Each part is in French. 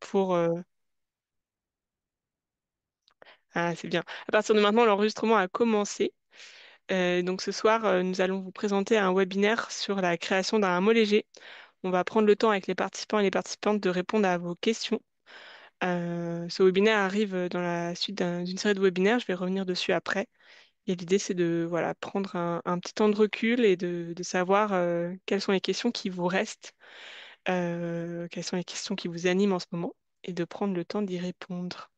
pour... Euh, ah, c'est bien. À partir de maintenant, l'enregistrement a commencé. Euh, donc ce soir, euh, nous allons vous présenter un webinaire sur la création d'un mot léger. On va prendre le temps avec les participants et les participantes de répondre à vos questions. ce webinaire arrive dans la suite d'une série de webinaires. Je vais revenir dessus après. Et l'idée, c'est de voilà, prendre un, petit temps de recul et de, savoir quelles sont les questions qui vous restent euh, quelles sont les questions qui vous animent en ce moment et de prendre le temps d'y répondre.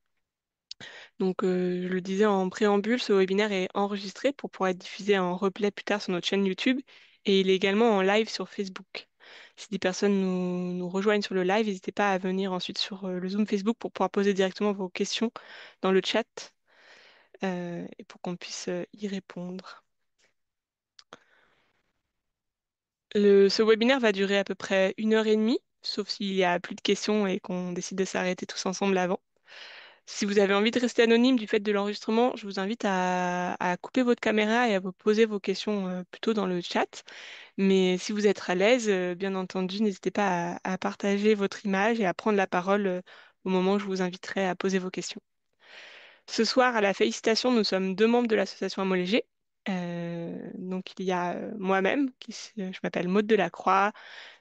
Donc, euh, je le disais en préambule, ce webinaire est enregistré pour pouvoir être diffusé en replay plus tard sur notre chaîne YouTube et il est également en live sur Facebook. Si des personnes nous, rejoignent sur le live, n'hésitez pas à venir ensuite sur euh, le Zoom Facebook pour pouvoir poser directement vos questions dans le chat et pour qu'on puisse y répondre. ce webinaire va durer à peu près une heure et demie, sauf s'il y a plus de questions et qu'on décide de s'arrêter tous ensemble avant. Si vous avez envie de rester anonyme du fait de l'enregistrement, je vous invite à, couper votre caméra et à vous poser vos questions euh, plutôt dans le chat. Mais si vous êtes à l'aise, euh, bien entendu, n'hésitez pas à, à, partager votre image et à prendre la parole euh, au moment où je vous inviterai à poser vos questions. Ce soir, à la félicitation, nous sommes deux membres de l'association Amolégé, euh, donc il y a euh, moi-même, qui euh, je m'appelle Maude Delacroix,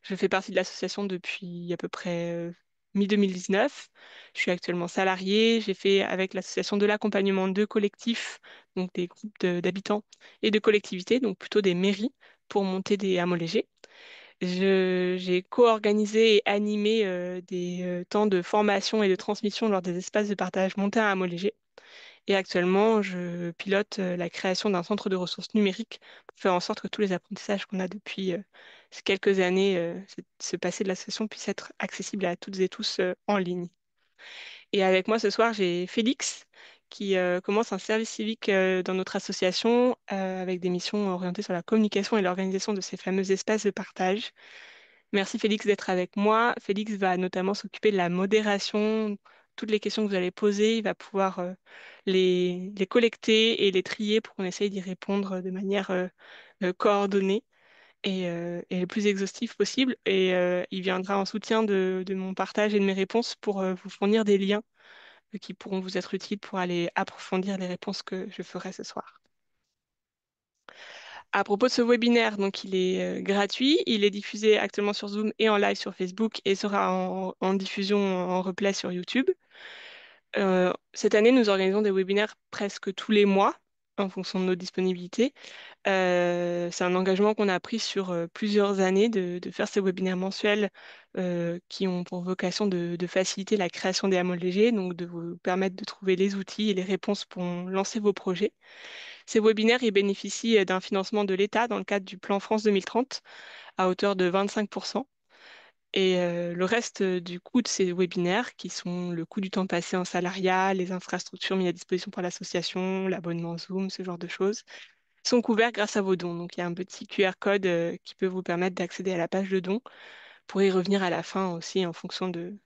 je fais partie de l'association depuis à peu près mi-2019. Je suis actuellement salariée, j'ai fait avec l'association de l'accompagnement de collectifs, donc des groupes d'habitants et de collectivités, donc plutôt des mairies, pour monter des amolégés. Je- j'ai co-organisé et animé des temps de formation et de transmission lors des espaces de partage montés à amolégés. Et actuellement, je pilote euh, la création d'un centre de ressources numériques pour faire en sorte que tous les apprentissages qu'on a depuis euh, ces quelques années, euh, ce passé de l'association, puisse être accessible à toutes et tous en ligne. Et avec moi ce soir, j'ai Félix qui commence un service civique dans notre association avec des missions orientées sur la communication et l'organisation de ces fameux espaces de partage. Merci Félix d'être avec moi. Félix va notamment s'occuper de la modération toutes les questions que vous allez poser, il va pouvoir euh, les, collecter et les trier pour qu'on essaye d'y répondre euh, de manière euh, coordonnée et, le plus exhaustif possible. Et il viendra en soutien de, mon partage et de mes réponses pour vous fournir des liens qui pourront vous être utiles pour aller approfondir les réponses que je ferai ce soir. À propos de ce webinaire, donc il est gratuit, il est diffusé actuellement sur Zoom et en live sur Facebook et sera en diffusion en replay sur YouTube. Euh, cette année, nous organisons des webinaires presque tous les mois en fonction de nos disponibilités. Euh, c'est un engagement qu'on a pris sur euh, plusieurs années de, faire ces webinaires mensuels qui ont pour vocation de, faciliter la création des hameaux légers, donc de vous permettre de trouver les outils et les réponses pour lancer vos projets. Ces webinaires bénéficient d'un financement de l'État dans le cadre du plan France 2030 à hauteur de 25%. Et euh, le reste euh, du coût de ces webinaires, qui sont le coût du temps passé en salariat, les infrastructures mises à disposition par l'association, l'abonnement Zoom, ce genre de choses, sont couverts grâce à vos dons. Donc il y a un petit QR code euh, qui peut vous permettre d'accéder à la page de dons pour y revenir à la fin aussi en fonction de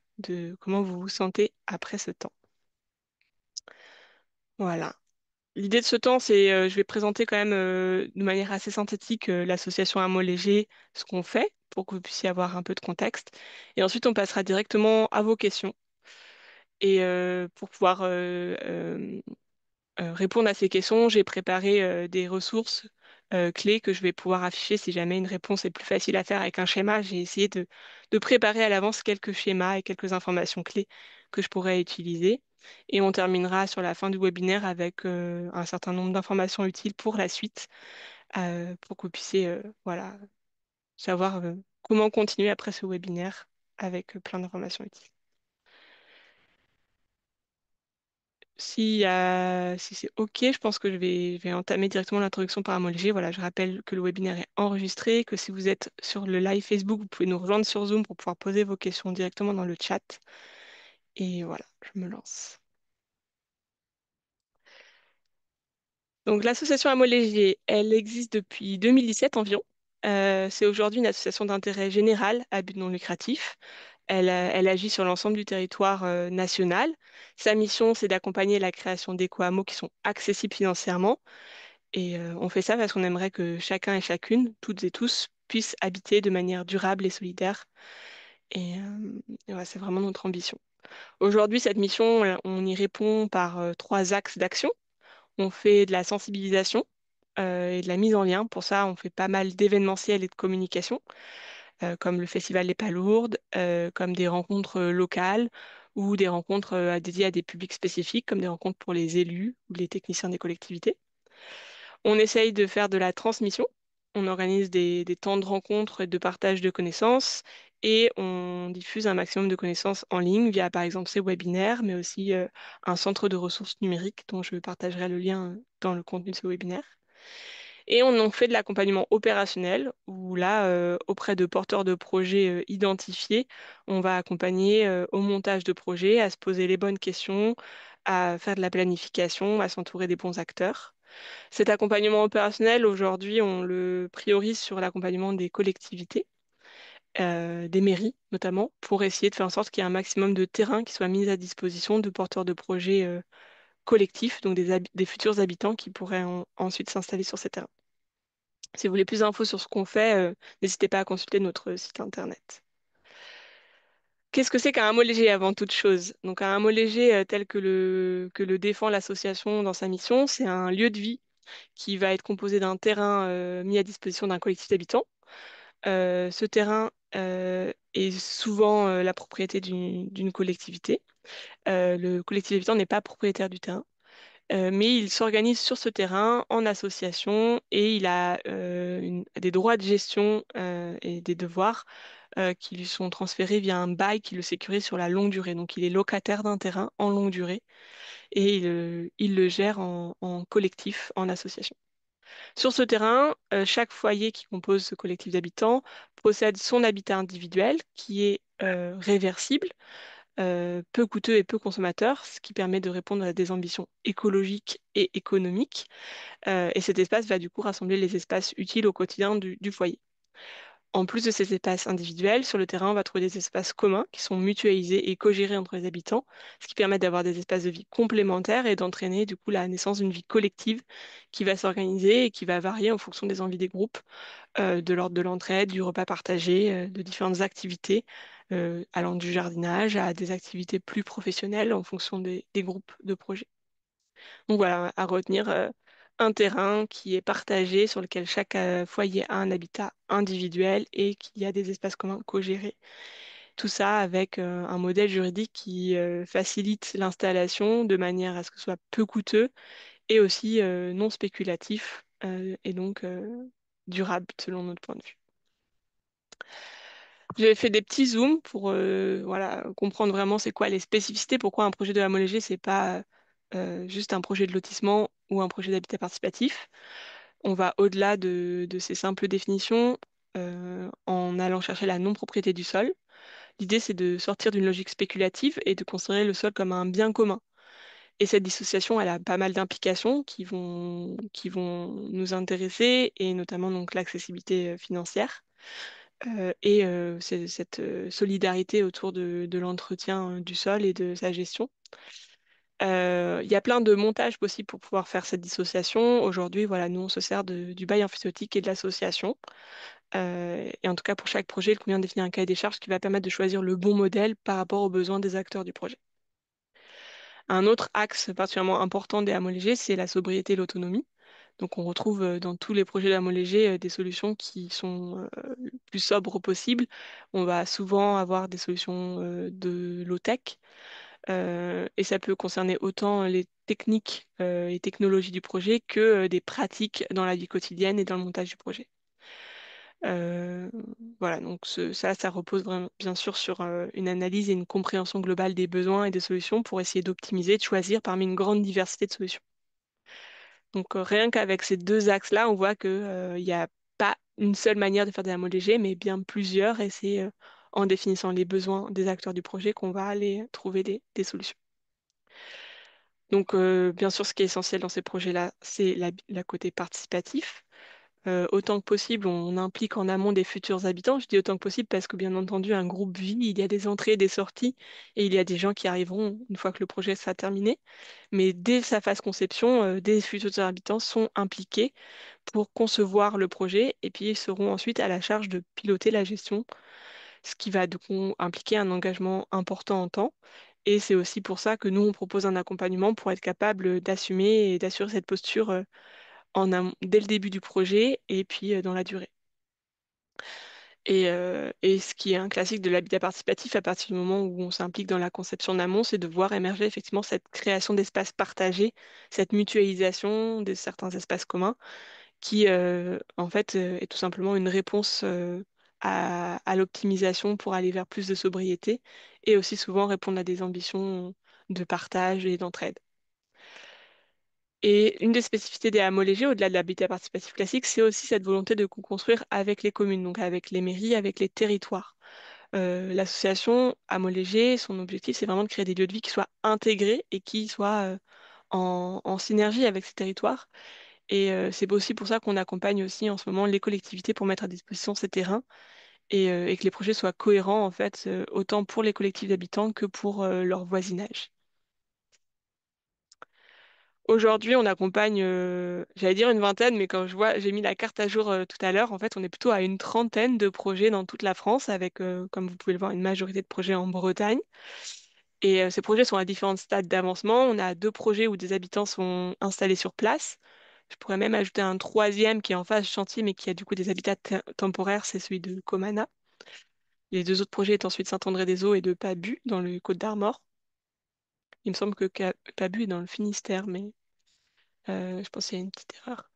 comment vous vous sentez après ce temps. Voilà l'idée de ce temps, c'est que euh, je vais présenter quand même euh, de manière assez synthétique euh, l'association à mot léger, ce qu'on fait, pour que vous puissiez avoir un peu de contexte. Et ensuite, on passera directement à vos questions. Et pour pouvoir répondre à ces questions, j'ai préparé des ressources clés que je vais pouvoir afficher si jamais une réponse est plus facile à faire avec un schéma. J'ai essayé de préparer à l'avance quelques schémas et quelques informations clés que je pourrais utiliser. Et on terminera sur la fin du webinaire avec euh, un certain nombre d'informations utiles pour la suite, euh, pour que vous puissiez euh, savoir comment continuer après ce webinaire avec plein d'informations utiles. Si, c'est OK, je pense que je vais, entamer directement l'introduction par un Voilà, je rappelle que le webinaire est enregistré, que si vous êtes sur le live Facebook, vous pouvez nous rejoindre sur Zoom pour pouvoir poser vos questions directement dans le chat. Et voilà, je me lance. Donc l'association Amolégier, elle existe depuis 2017 environ. Euh, c'est aujourd'hui une association d'intérêt général à but non lucratif. Elle, euh, agit sur l'ensemble du territoire euh, national. Sa mission, c'est d'accompagner la création d'éco-hameaux qui sont accessibles financièrement. Et on fait ça parce qu'on aimerait que chacun et chacune, toutes et tous, puissent habiter de manière durable et solidaire. Et, voilà, c'est vraiment notre ambition. Aujourd'hui, cette mission, euh, on y répond par euh, trois axes d'action. On fait de la sensibilisation euh, et de la mise en lien. Pour ça, on fait pas mal d'événementiels et de communication, comme le Festival des Palourdes, comme des rencontres locales ou des rencontres dédiées à des publics spécifiques, comme des rencontres pour les élus ou les techniciens des collectivités. On essaye de faire de la transmission. On organise des, des temps de rencontres et de partage de connaissances et on diffuse un maximum de connaissances en ligne via par exemple ces webinaires, mais aussi euh, un centre de ressources numériques dont je partagerai le lien dans le contenu de ce webinaire. Et on en fait de l'accompagnement opérationnel où là, euh, auprès de porteurs de projets euh, identifiés, on va accompagner au montage de projets, à se poser les bonnes questions, à faire de la planification, à s'entourer des bons acteurs. Cet accompagnement opérationnel, aujourd'hui, on le priorise sur l'accompagnement des collectivités euh, des mairies notamment, pour essayer de faire en sorte qu'il y ait un maximum de terrains qui soient mis à disposition de porteurs de projets euh, collectifs, donc des, futurs habitants qui pourraient ensuite s'installer sur ces terrains. Si vous voulez plus d'infos sur ce qu'on fait, euh, n'hésitez pas à consulter notre site internet. Qu'est-ce que c'est qu'un hameau léger avant toute chose Donc un hameau léger tel que le défend l'association dans sa mission, c'est un lieu de vie qui va être composé d'un terrain mis à disposition d'un collectif d'habitants euh, ce terrain euh, est souvent euh, la propriété d'une collectivité. le collectif habitant n'est pas propriétaire du terrain. mais il s'organise sur ce terrain en association et il a des droits de gestion et des devoirs qui lui sont transférés via un bail qui le sécurise sur la longue durée. Donc il est locataire d'un terrain en longue durée et il, le gère en collectif, en association. Sur ce terrain, euh, chaque foyer qui compose ce collectif d'habitants possède son habitat individuel qui est euh, réversible, euh, peu coûteux et peu consommateur, ce qui permet de répondre à des ambitions écologiques et économiques. et cet espace va du coup rassembler les espaces utiles au quotidien du foyer. En plus de ces espaces individuels, sur le terrain, on va trouver des espaces communs qui sont mutualisés et co-gérés entre les habitants, ce qui permet d'avoir des espaces de vie complémentaires et d'entraîner du coup la naissance d'une vie collective qui va s'organiser et qui va varier en fonction des envies des groupes, euh, de l'ordre de l'entraide, du repas partagé, euh, de différentes activités euh, allant du jardinage à des activités plus professionnelles en fonction des, des groupes de projets. Donc voilà, à retenir un terrain qui est partagé, sur lequel chaque euh, foyer a un habitat individuel et qu'il y a des espaces communs co-gérés. Tout ça avec euh, un modèle juridique qui euh, facilite l'installation de manière à ce que ce soit peu coûteux et aussi non spéculatif et donc durable selon notre point de vue. J'ai fait des petits zooms pour voilà, comprendre vraiment c'est quoi les spécificités, pourquoi un projet de homologé, c'est pas euh, juste un projet de lotissement ou un projet d'habitat participatif. On va au-delà de, ces simples définitions euh, en allant chercher la non-propriété du sol. L'idée, c'est de sortir d'une logique spéculative et de considérer le sol comme un bien commun. Et cette dissociation, elle a pas mal d'implications qui vont, qui vont nous intéresser, et notamment donc l'accessibilité euh, financière et cette solidarité autour de, de l'entretien du sol et de sa gestion. Il y a plein de montages possibles pour pouvoir faire cette dissociation. Aujourd'hui, voilà, nous, on se sert du bail amphithéotique et de l'association. et en tout cas, pour chaque projet, il convient de définir un cahier des charges qui va permettre de choisir le bon modèle par rapport aux besoins des acteurs du projet. Un autre axe particulièrement important des amolégés, c'est la sobriété et l'autonomie. Donc, on retrouve dans tous les projets d'amolégés des solutions qui sont plus sobres possible. On va souvent avoir des solutions de low-tech. Euh, et ça peut concerner autant les techniques euh, et technologies du projet que euh, des pratiques dans la vie quotidienne et dans le montage du projet. voilà, donc ça, ça repose bien sûr sur une analyse et une compréhension globale des besoins et des solutions pour essayer d'optimiser, de choisir parmi une grande diversité de solutions. Donc rien qu'avec ces deux axes-là, on voit qu'il n'y a pas une seule manière de faire des la légers, mais bien plusieurs, et c'est en définissant les besoins des acteurs du projet qu'on va aller trouver des, solutions. Donc, euh, bien sûr, ce qui est essentiel dans ces projets-là, c'est la, côté participatif. Euh, autant que possible, on implique en amont des futurs habitants. Je dis autant que possible parce que, bien entendu, un groupe vit, il y a des entrées, des sorties, et il y a des gens qui arriveront une fois que le projet sera terminé. Mais dès sa phase conception, euh, des futurs habitants sont impliqués pour concevoir le projet, et puis ils seront ensuite à la charge de piloter la gestion ce qui va donc impliquer un engagement important en temps. Et c'est aussi pour ça que nous, on propose un accompagnement pour être capable d'assumer et d'assurer cette posture euh, en, dès le début du projet et puis euh, dans la durée. Euh, et, ce qui est un classique de l'habitat participatif, à partir du moment où on s'implique dans la conception d'amont, c'est de voir émerger effectivement cette création d'espaces partagés, cette mutualisation de certains espaces communs, qui en fait est tout simplement une réponse à, l'optimisation pour aller vers plus de sobriété et aussi souvent répondre à des ambitions de partage et d'entraide. Et une des spécificités des Amolégés, au-delà de l'habitat participatif classique, c'est aussi cette volonté de co-construire avec les communes, donc avec les mairies, avec les territoires. Euh, l'association Amolégé, son objectif, c'est vraiment de créer des lieux de vie qui soient intégrés et qui soient euh, en, en synergie avec ces territoires et euh, c'est aussi pour ça qu'on accompagne aussi en ce moment les collectivités pour mettre à disposition ces terrains et, euh, que les projets soient cohérents en fait, euh, autant pour les collectifs d'habitants que pour leur voisinage. Aujourd'hui, on accompagne, j'allais dire une vingtaine, mais quand je vois, j'ai mis la carte à jour tout à l'heure, en fait, on est plutôt à une trentaine de projets dans toute la France, avec, comme vous pouvez le voir, une majorité de projets en Bretagne. Et ces projets sont à différents stades d'avancement. On a deux projets où des habitants sont installés sur place. Je pourrais même ajouter un troisième qui est en phase chantier, mais qui a du coup des habitats temporaires, c'est celui de Comana. Les deux autres projets sont ensuite Saint-André-des-Eaux et de Pabu, dans le Côte d'Armor. Il me semble que Pabu est dans le Finistère, mais euh, je pense qu'il y a une petite erreur.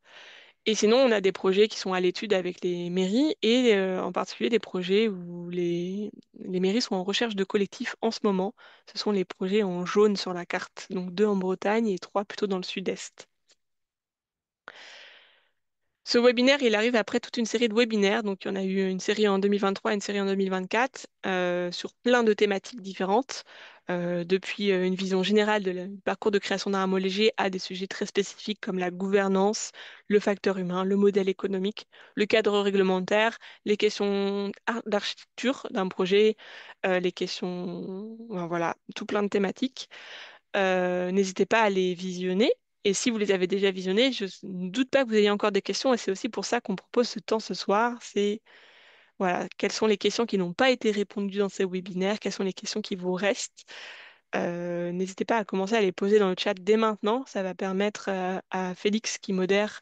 Et sinon, on a des projets qui sont à l'étude avec les mairies et euh, en particulier des projets où les, mairies sont en recherche de collectifs en ce moment. Ce sont les projets en jaune sur la carte, donc deux en Bretagne et trois plutôt dans le sud-est. Ce webinaire, il arrive après toute une série de webinaires. Donc, il y en a eu une série en 2023 et une série en 2024 euh, sur plein de thématiques différentes, euh, depuis euh, une vision générale de du parcours de création d'un léger à des sujets très spécifiques comme la gouvernance, le facteur humain, le modèle économique, le cadre réglementaire, les questions d'architecture d'un projet, les questions, voilà, tout plein de thématiques. N'hésitez pas à les visionner et si vous les avez déjà visionnés, je ne doute pas que vous ayez encore des questions. Et c'est aussi pour ça qu'on propose ce temps ce soir. C'est voilà, quelles sont les questions qui n'ont pas été répondues dans ces webinaires, quelles sont les questions qui vous restent. Euh, n'hésitez pas à commencer à les poser dans le chat dès maintenant. Ça va permettre euh, à Félix qui modère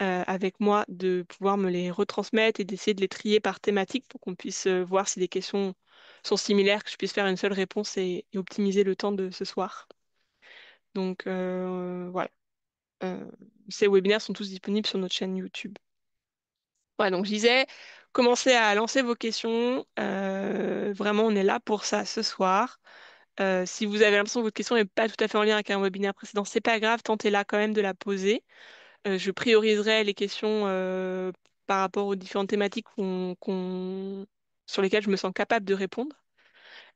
euh, avec moi de pouvoir me les retransmettre et d'essayer de les trier par thématique pour qu'on puisse voir si des questions sont similaires, que je puisse faire une seule réponse et optimiser le temps de ce soir. Donc euh, voilà. Euh, ces webinaires sont tous disponibles sur notre chaîne YouTube. Voilà, donc je disais, commencez à lancer vos questions. Euh, vraiment, on est là pour ça ce soir. si vous avez l'impression que votre question n'est pas tout à fait en lien avec un webinaire précédent, c'est pas grave, tentez là quand même de la poser. je prioriserai les questions par rapport aux différentes thématiques sur lesquelles je me sens capable de répondre.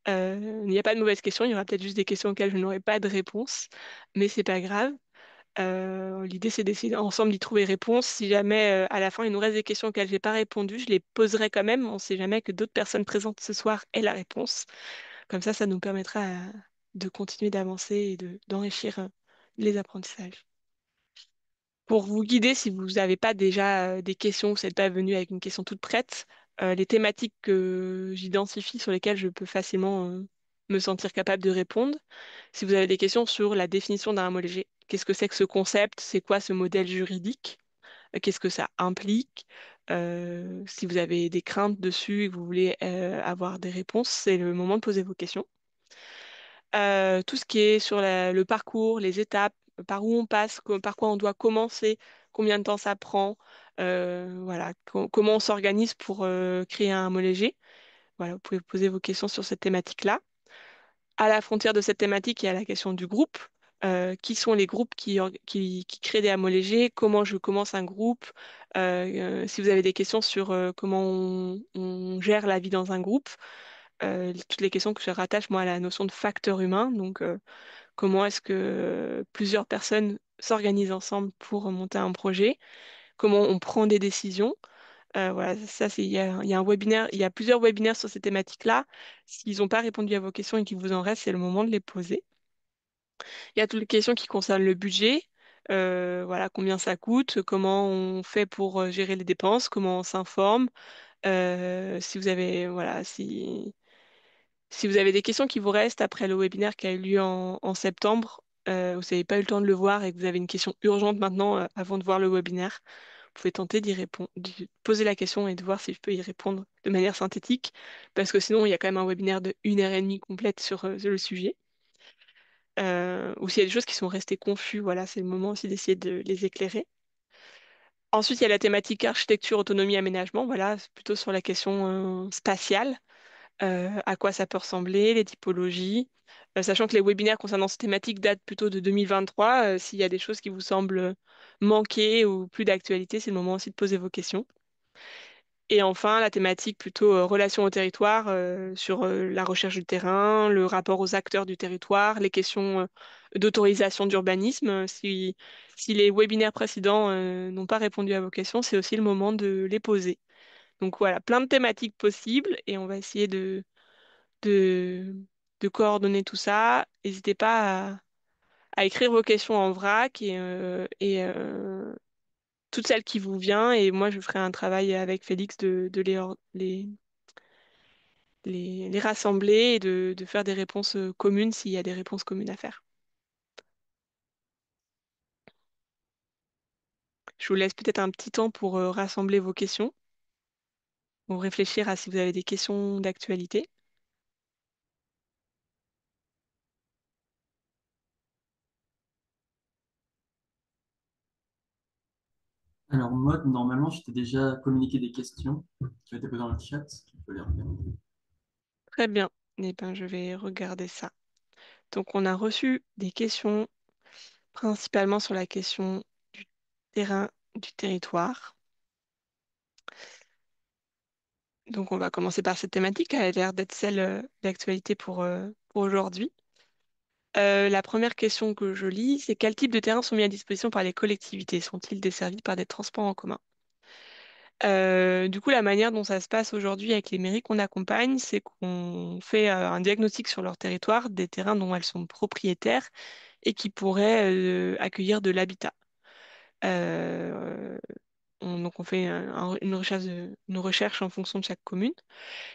Euh, il n'y a pas de mauvaise questions, il y aura peut-être juste des questions auxquelles je n'aurai pas de réponse, mais ce n'est pas grave. Euh, l'idée, c'est d'essayer ensemble d'y trouver réponse. Si jamais euh, à la fin il nous reste des questions auxquelles je n'ai pas répondu, je les poserai quand même. On ne sait jamais que d'autres personnes présentes ce soir aient la réponse. Comme ça, ça nous permettra de continuer d'avancer et d'enrichir les apprentissages. Pour vous guider, si vous n'avez pas déjà des questions, vous n'êtes pas venu avec une question toute prête, euh, les thématiques que j'identifie sur lesquelles je peux facilement euh, me sentir capable de répondre. Si vous avez des questions sur la définition d'un mot léger, qu'est-ce que c'est que ce concept, c'est quoi ce modèle juridique, euh, qu'est-ce que ça implique, si vous avez des craintes dessus et que vous voulez avoir des réponses, c'est le moment de poser vos questions. tout ce qui est sur le parcours, les étapes, par où on passe, par quoi on doit commencer, combien de temps ça prend, euh, voilà, comment on s'organise pour euh, créer un léger? Voilà, vous pouvez poser vos questions sur cette thématique-là. À la frontière de cette thématique, il y a la question du groupe. Euh, qui sont les groupes qui, créent des légers, comment je commence un groupe, si vous avez des questions sur comment on, gère la vie dans un groupe, toutes les questions que je rattache moi à la notion de facteur humain, donc comment est-ce que plusieurs personnes s'organisent ensemble pour monter un projet, comment on prend des décisions. Euh, voilà, ça, c'est, il y, a, un webinaire, il y a plusieurs webinaires sur ces thématiques-là. S'ils n'ont pas répondu à vos questions et qu'il vous en reste, c'est le moment de les poser. Il y a toutes les questions qui concernent le budget, euh, voilà, combien ça coûte, comment on fait pour euh, gérer les dépenses, comment on s'informe. si vous avez, voilà, si, vous avez des questions qui vous restent après le webinaire qui a eu lieu en septembre, euh, vous n'avez pas eu le temps de le voir et que vous avez une question urgente maintenant euh, avant de voir le webinaire, vous pouvez tenter d'y répondre, de poser la question et de voir si je peux y répondre de manière synthétique, parce que sinon il y a quand même un webinaire de une heure et demie complète sur, euh, le sujet. ou s'il y a des choses qui sont restées confuses, voilà, c'est le moment aussi d'essayer de les éclairer. Ensuite, il y a la thématique architecture, autonomie, aménagement, voilà, plutôt sur la question spatiale. Euh, à quoi ça peut ressembler, les typologies, euh, sachant que les webinaires concernant ces thématiques datent plutôt de 2023. Euh, s'il y a des choses qui vous semblent manquer ou plus d'actualité, c'est le moment aussi de poser vos questions. Et enfin, la thématique plutôt relation au territoire sur la recherche du terrain, le rapport aux acteurs du territoire, les questions d'autorisation d'urbanisme. Si, si, les webinaires précédents n'ont pas répondu à vos questions, c'est aussi le moment de les poser. Donc voilà, plein de thématiques possibles et on va essayer de, coordonner tout ça. N'hésitez pas à, écrire vos questions en vrac et, euh, euh, toutes celles qui vous viennent. Et moi, je ferai un travail avec Félix de, les, rassembler et de, faire des réponses euh, communes s'il y a des réponses communes à faire. Je vous laisse peut-être un petit temps pour rassembler vos questions ou réfléchir à si vous avez des questions d'actualité. Alors, mode, normalement, je t'ai déjà communiqué des questions qui ont été posées dans le chat. Tu peux les Très bien. Eh bien, je vais regarder ça. Donc, on a reçu des questions principalement sur la question du terrain, du territoire. Donc on va commencer par cette thématique, qui a l'air d'être celle euh, d'actualité pour, euh, aujourd'hui. Euh, la première question que je lis, c'est Quels types de terrains sont mis à disposition par les collectivités Sont-ils desservis par des transports en commun Du coup, la manière dont ça se passe aujourd'hui avec les mairies qu'on accompagne, c'est qu'on fait un diagnostic sur leur territoire des terrains dont elles sont propriétaires et qui pourraient accueillir de l'habitat on, donc on fait une, recherche en fonction de chaque commune.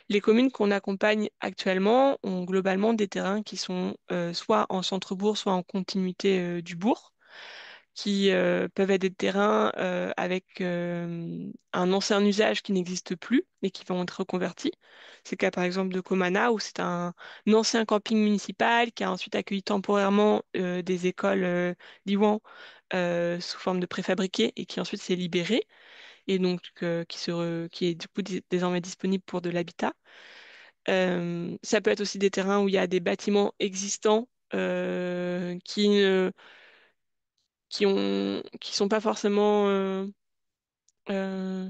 Les communes qu'on accompagne actuellement ont globalement des terrains qui sont euh, soit en centre-bourg, soit en continuité euh, du bourg qui euh, peuvent être des terrains euh, avec euh, un ancien usage qui n'existe plus et qui vont être reconvertis. C'est le cas par exemple de Comana où c'est un, ancien camping municipal qui a ensuite accueilli temporairement des écoles d'Iwan sous forme de préfabriqués et qui ensuite s'est libéré et donc qui, se qui est du coup désormais disponible pour de l'habitat. ça peut être aussi des terrains où il y a des bâtiments existants qui ne qui ont qui sont pas forcément euh, euh,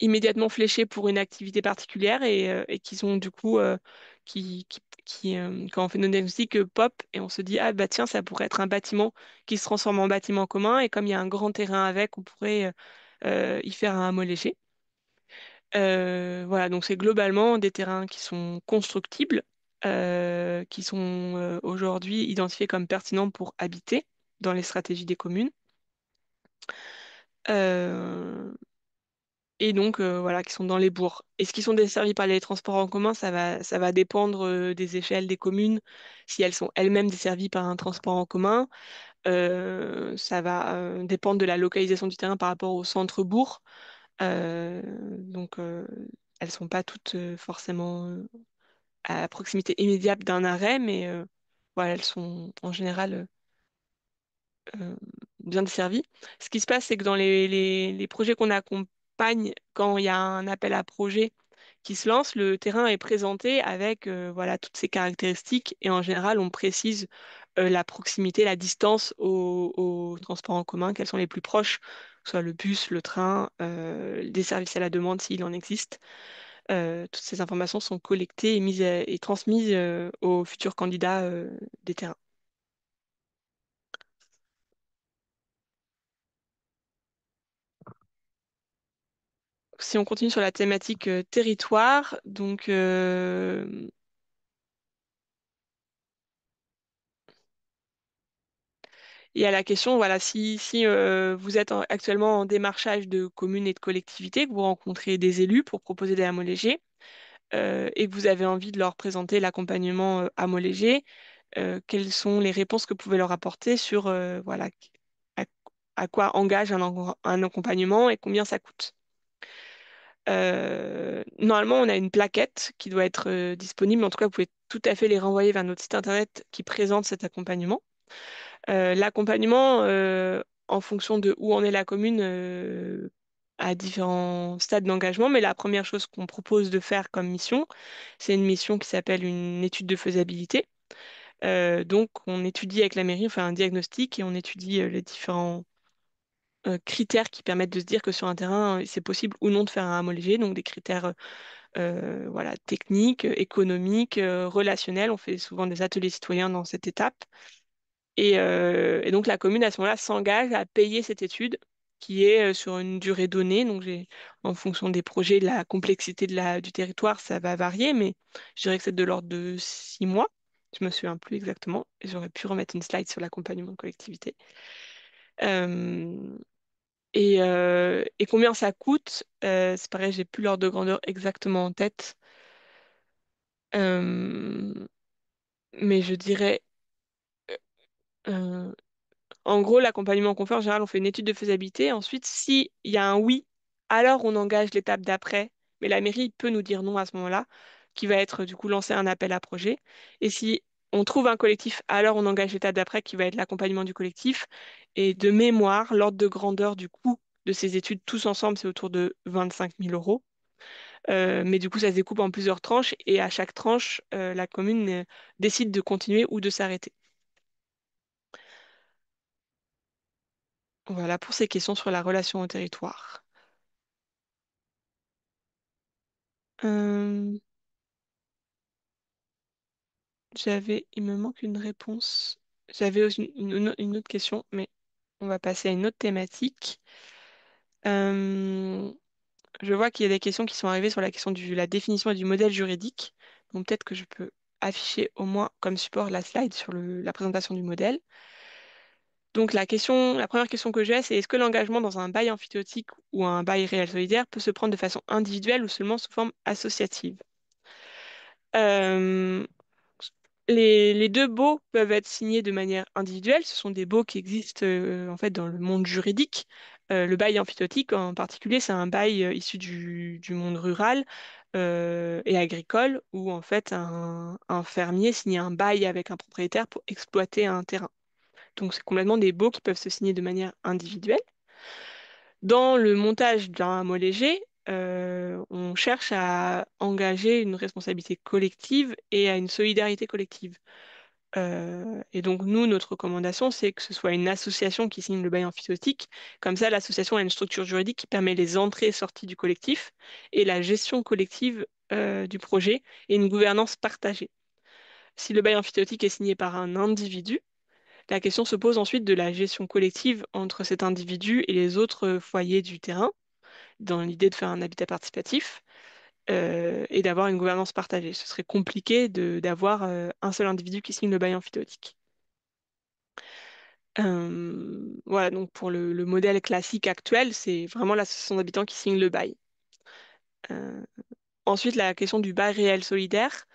immédiatement fléchés pour une activité particulière et, euh, et qui sont du coup qui, qui, quand on fait nos diagnostics pop et on se dit ah bah tiens ça pourrait être un bâtiment qui se transforme en bâtiment commun et comme il y a un grand terrain avec on pourrait y faire un hameau voilà, donc c'est globalement des terrains qui sont constructibles, qui sont aujourd'hui identifiés comme pertinents pour habiter, dans les stratégies des communes. Euh, et donc, euh, voilà, qui sont dans les bourgs. et ce qui sont desservis par les transports en commun ça va, ça va dépendre euh, des échelles des communes, si elles sont elles-mêmes desservies par un transport en commun. ça va dépendre de la localisation du terrain par rapport au centre-bourg. donc, elles ne sont pas toutes forcément à proximité immédiate d'un arrêt, mais voilà, elles sont en général euh, bien desservi. Ce qui se passe, c'est que dans les, projets qu'on accompagne, quand il y a un appel à projet qui se lance, le terrain est présenté avec euh, voilà, toutes ses caractéristiques et en général, on précise euh, la proximité, la distance aux, transports en commun, quels sont les plus proches, que ce soit le bus, le train, des services à la demande s'il en existe. toutes ces informations sont collectées et transmises aux futurs candidats des terrains. si on continue sur la thématique euh, territoire, donc euh, il y a la question, voilà, si, si euh, vous êtes actuellement en démarchage de communes et de collectivités, que vous rencontrez des élus pour proposer des amolégés et que vous avez envie de leur présenter l'accompagnement amolégé, quelles sont les réponses que vous pouvez leur apporter sur voilà, à, quoi engage un accompagnement et combien ça coûte? Euh, normalement, on a une plaquette qui doit être euh, disponible. En tout cas, vous pouvez tout à fait les renvoyer vers notre site internet qui présente cet accompagnement. Euh, l'accompagnement, en fonction de où en est la commune, à différents stades d'engagement, mais la première chose qu'on propose de faire comme mission, c'est une mission qui s'appelle une étude de faisabilité. donc, on étudie avec la mairie, on fait un diagnostic et on étudie les différents euh, critères qui permettent de se dire que sur un terrain, c'est possible ou non de faire un amolégé, donc des critères euh, voilà, techniques, économiques, euh, relationnels. On fait souvent des ateliers citoyens dans cette étape. Et, donc la commune, à ce moment-là, s'engage à payer cette étude qui est sur une durée donnée. Donc en fonction des projets, la complexité de la, du territoire, ça va varier, mais je dirais que c'est de l'ordre de six mois. Je me souviens plus exactement. J'aurais pu remettre une slide sur l'accompagnement de collectivité. Euh, et, combien ça coûte euh, C'est pareil, j'ai plus l'ordre de grandeur exactement en tête. Euh, mais je dirais, en gros, l'accompagnement en confort, en général, on fait une étude de faisabilité. Ensuite, s'il y a un oui, alors on engage l'étape d'après. Mais la mairie peut nous dire non à ce moment-là, qui va être du coup lancer un appel à projet. Et si on trouve un collectif, alors on engage l'état d'après qui va être l'accompagnement du collectif. Et de mémoire, l'ordre de grandeur du coût de ces études tous ensemble, c'est autour de 25 000 euros. Euh, mais du coup, ça se découpe en plusieurs tranches et à chaque tranche, euh, la commune euh, décide de continuer ou de s'arrêter. Voilà pour ces questions sur la relation au territoire. J'avais, il me manque une réponse. J'avais aussi une, autre question, mais on va passer à une autre thématique. Euh, je vois qu'il y a des questions qui sont arrivées sur la question de la définition du modèle juridique. Donc peut-être que je peux afficher au moins comme support la slide sur la présentation du modèle. Donc la question, la première question que j'ai, c'est est-ce que l'engagement dans un bail amphithéotique ou un bail réel solidaire peut se prendre de façon individuelle ou seulement sous forme associative? Euh, les, deux baux peuvent être signés de manière individuelle. Ce sont des baux qui existent euh, en fait dans le monde juridique. Euh, le bail amphithéotique, en particulier, c'est un bail euh, issu du, monde rural et agricole, où en fait un, fermier signe un bail avec un propriétaire pour exploiter un terrain. Donc c'est complètement des baux qui peuvent se signer de manière individuelle. Dans le montage d'un hameau léger, euh, on cherche à engager une responsabilité collective et à une solidarité collective. Euh, et donc, nous, notre recommandation, c'est que ce soit une association qui signe le bail amphithéotique. Comme ça, l'association a une structure juridique qui permet les entrées et sorties du collectif et la gestion collective euh, du projet et une gouvernance partagée. Si le bail amphithéotique est signé par un individu, la question se pose ensuite de la gestion collective entre cet individu et les autres foyers du terrain dans l'idée de faire un habitat participatif euh, et d'avoir une gouvernance partagée. Ce serait compliqué d'avoir euh, un seul individu qui signe le bail amphithéotique. Euh, voilà, donc pour le, modèle classique actuel, c'est vraiment l'association d'habitants qui signe le bail. ensuite, la question du bail réel solidaire.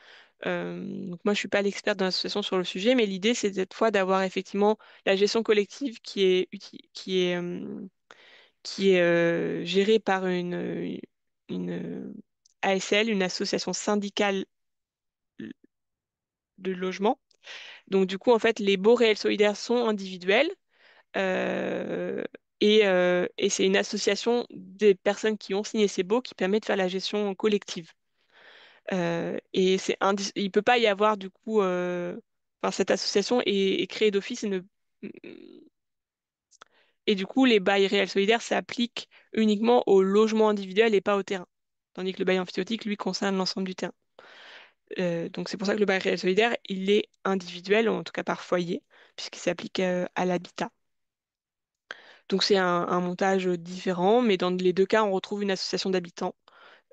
donc moi, je ne suis pas l'experte dans l'association sur le sujet, mais l'idée, c'est cette fois d'avoir effectivement la gestion collective qui est, qui est qui est euh, gérée par une, euh, ASL, une association syndicale de logement. Donc du coup, en fait, les baux réels solidaires sont individuels euh, et, c'est une association des personnes qui ont signé ces baux qui permet de faire la gestion collective. et il ne peut pas y avoir du coup, enfin, cette association est, est créée d'office et ne, et du coup, les bails réels solidaires s'appliquent uniquement au logement individuel et pas au terrain. Tandis que le bail amphithéotique, lui, concerne l'ensemble du terrain. Euh, donc c'est pour ça que le bail réel solidaire, il est individuel, en tout cas par foyer, puisqu'il s'applique euh, à l'habitat. Donc c'est un, montage différent, mais dans les deux cas, on retrouve une association d'habitants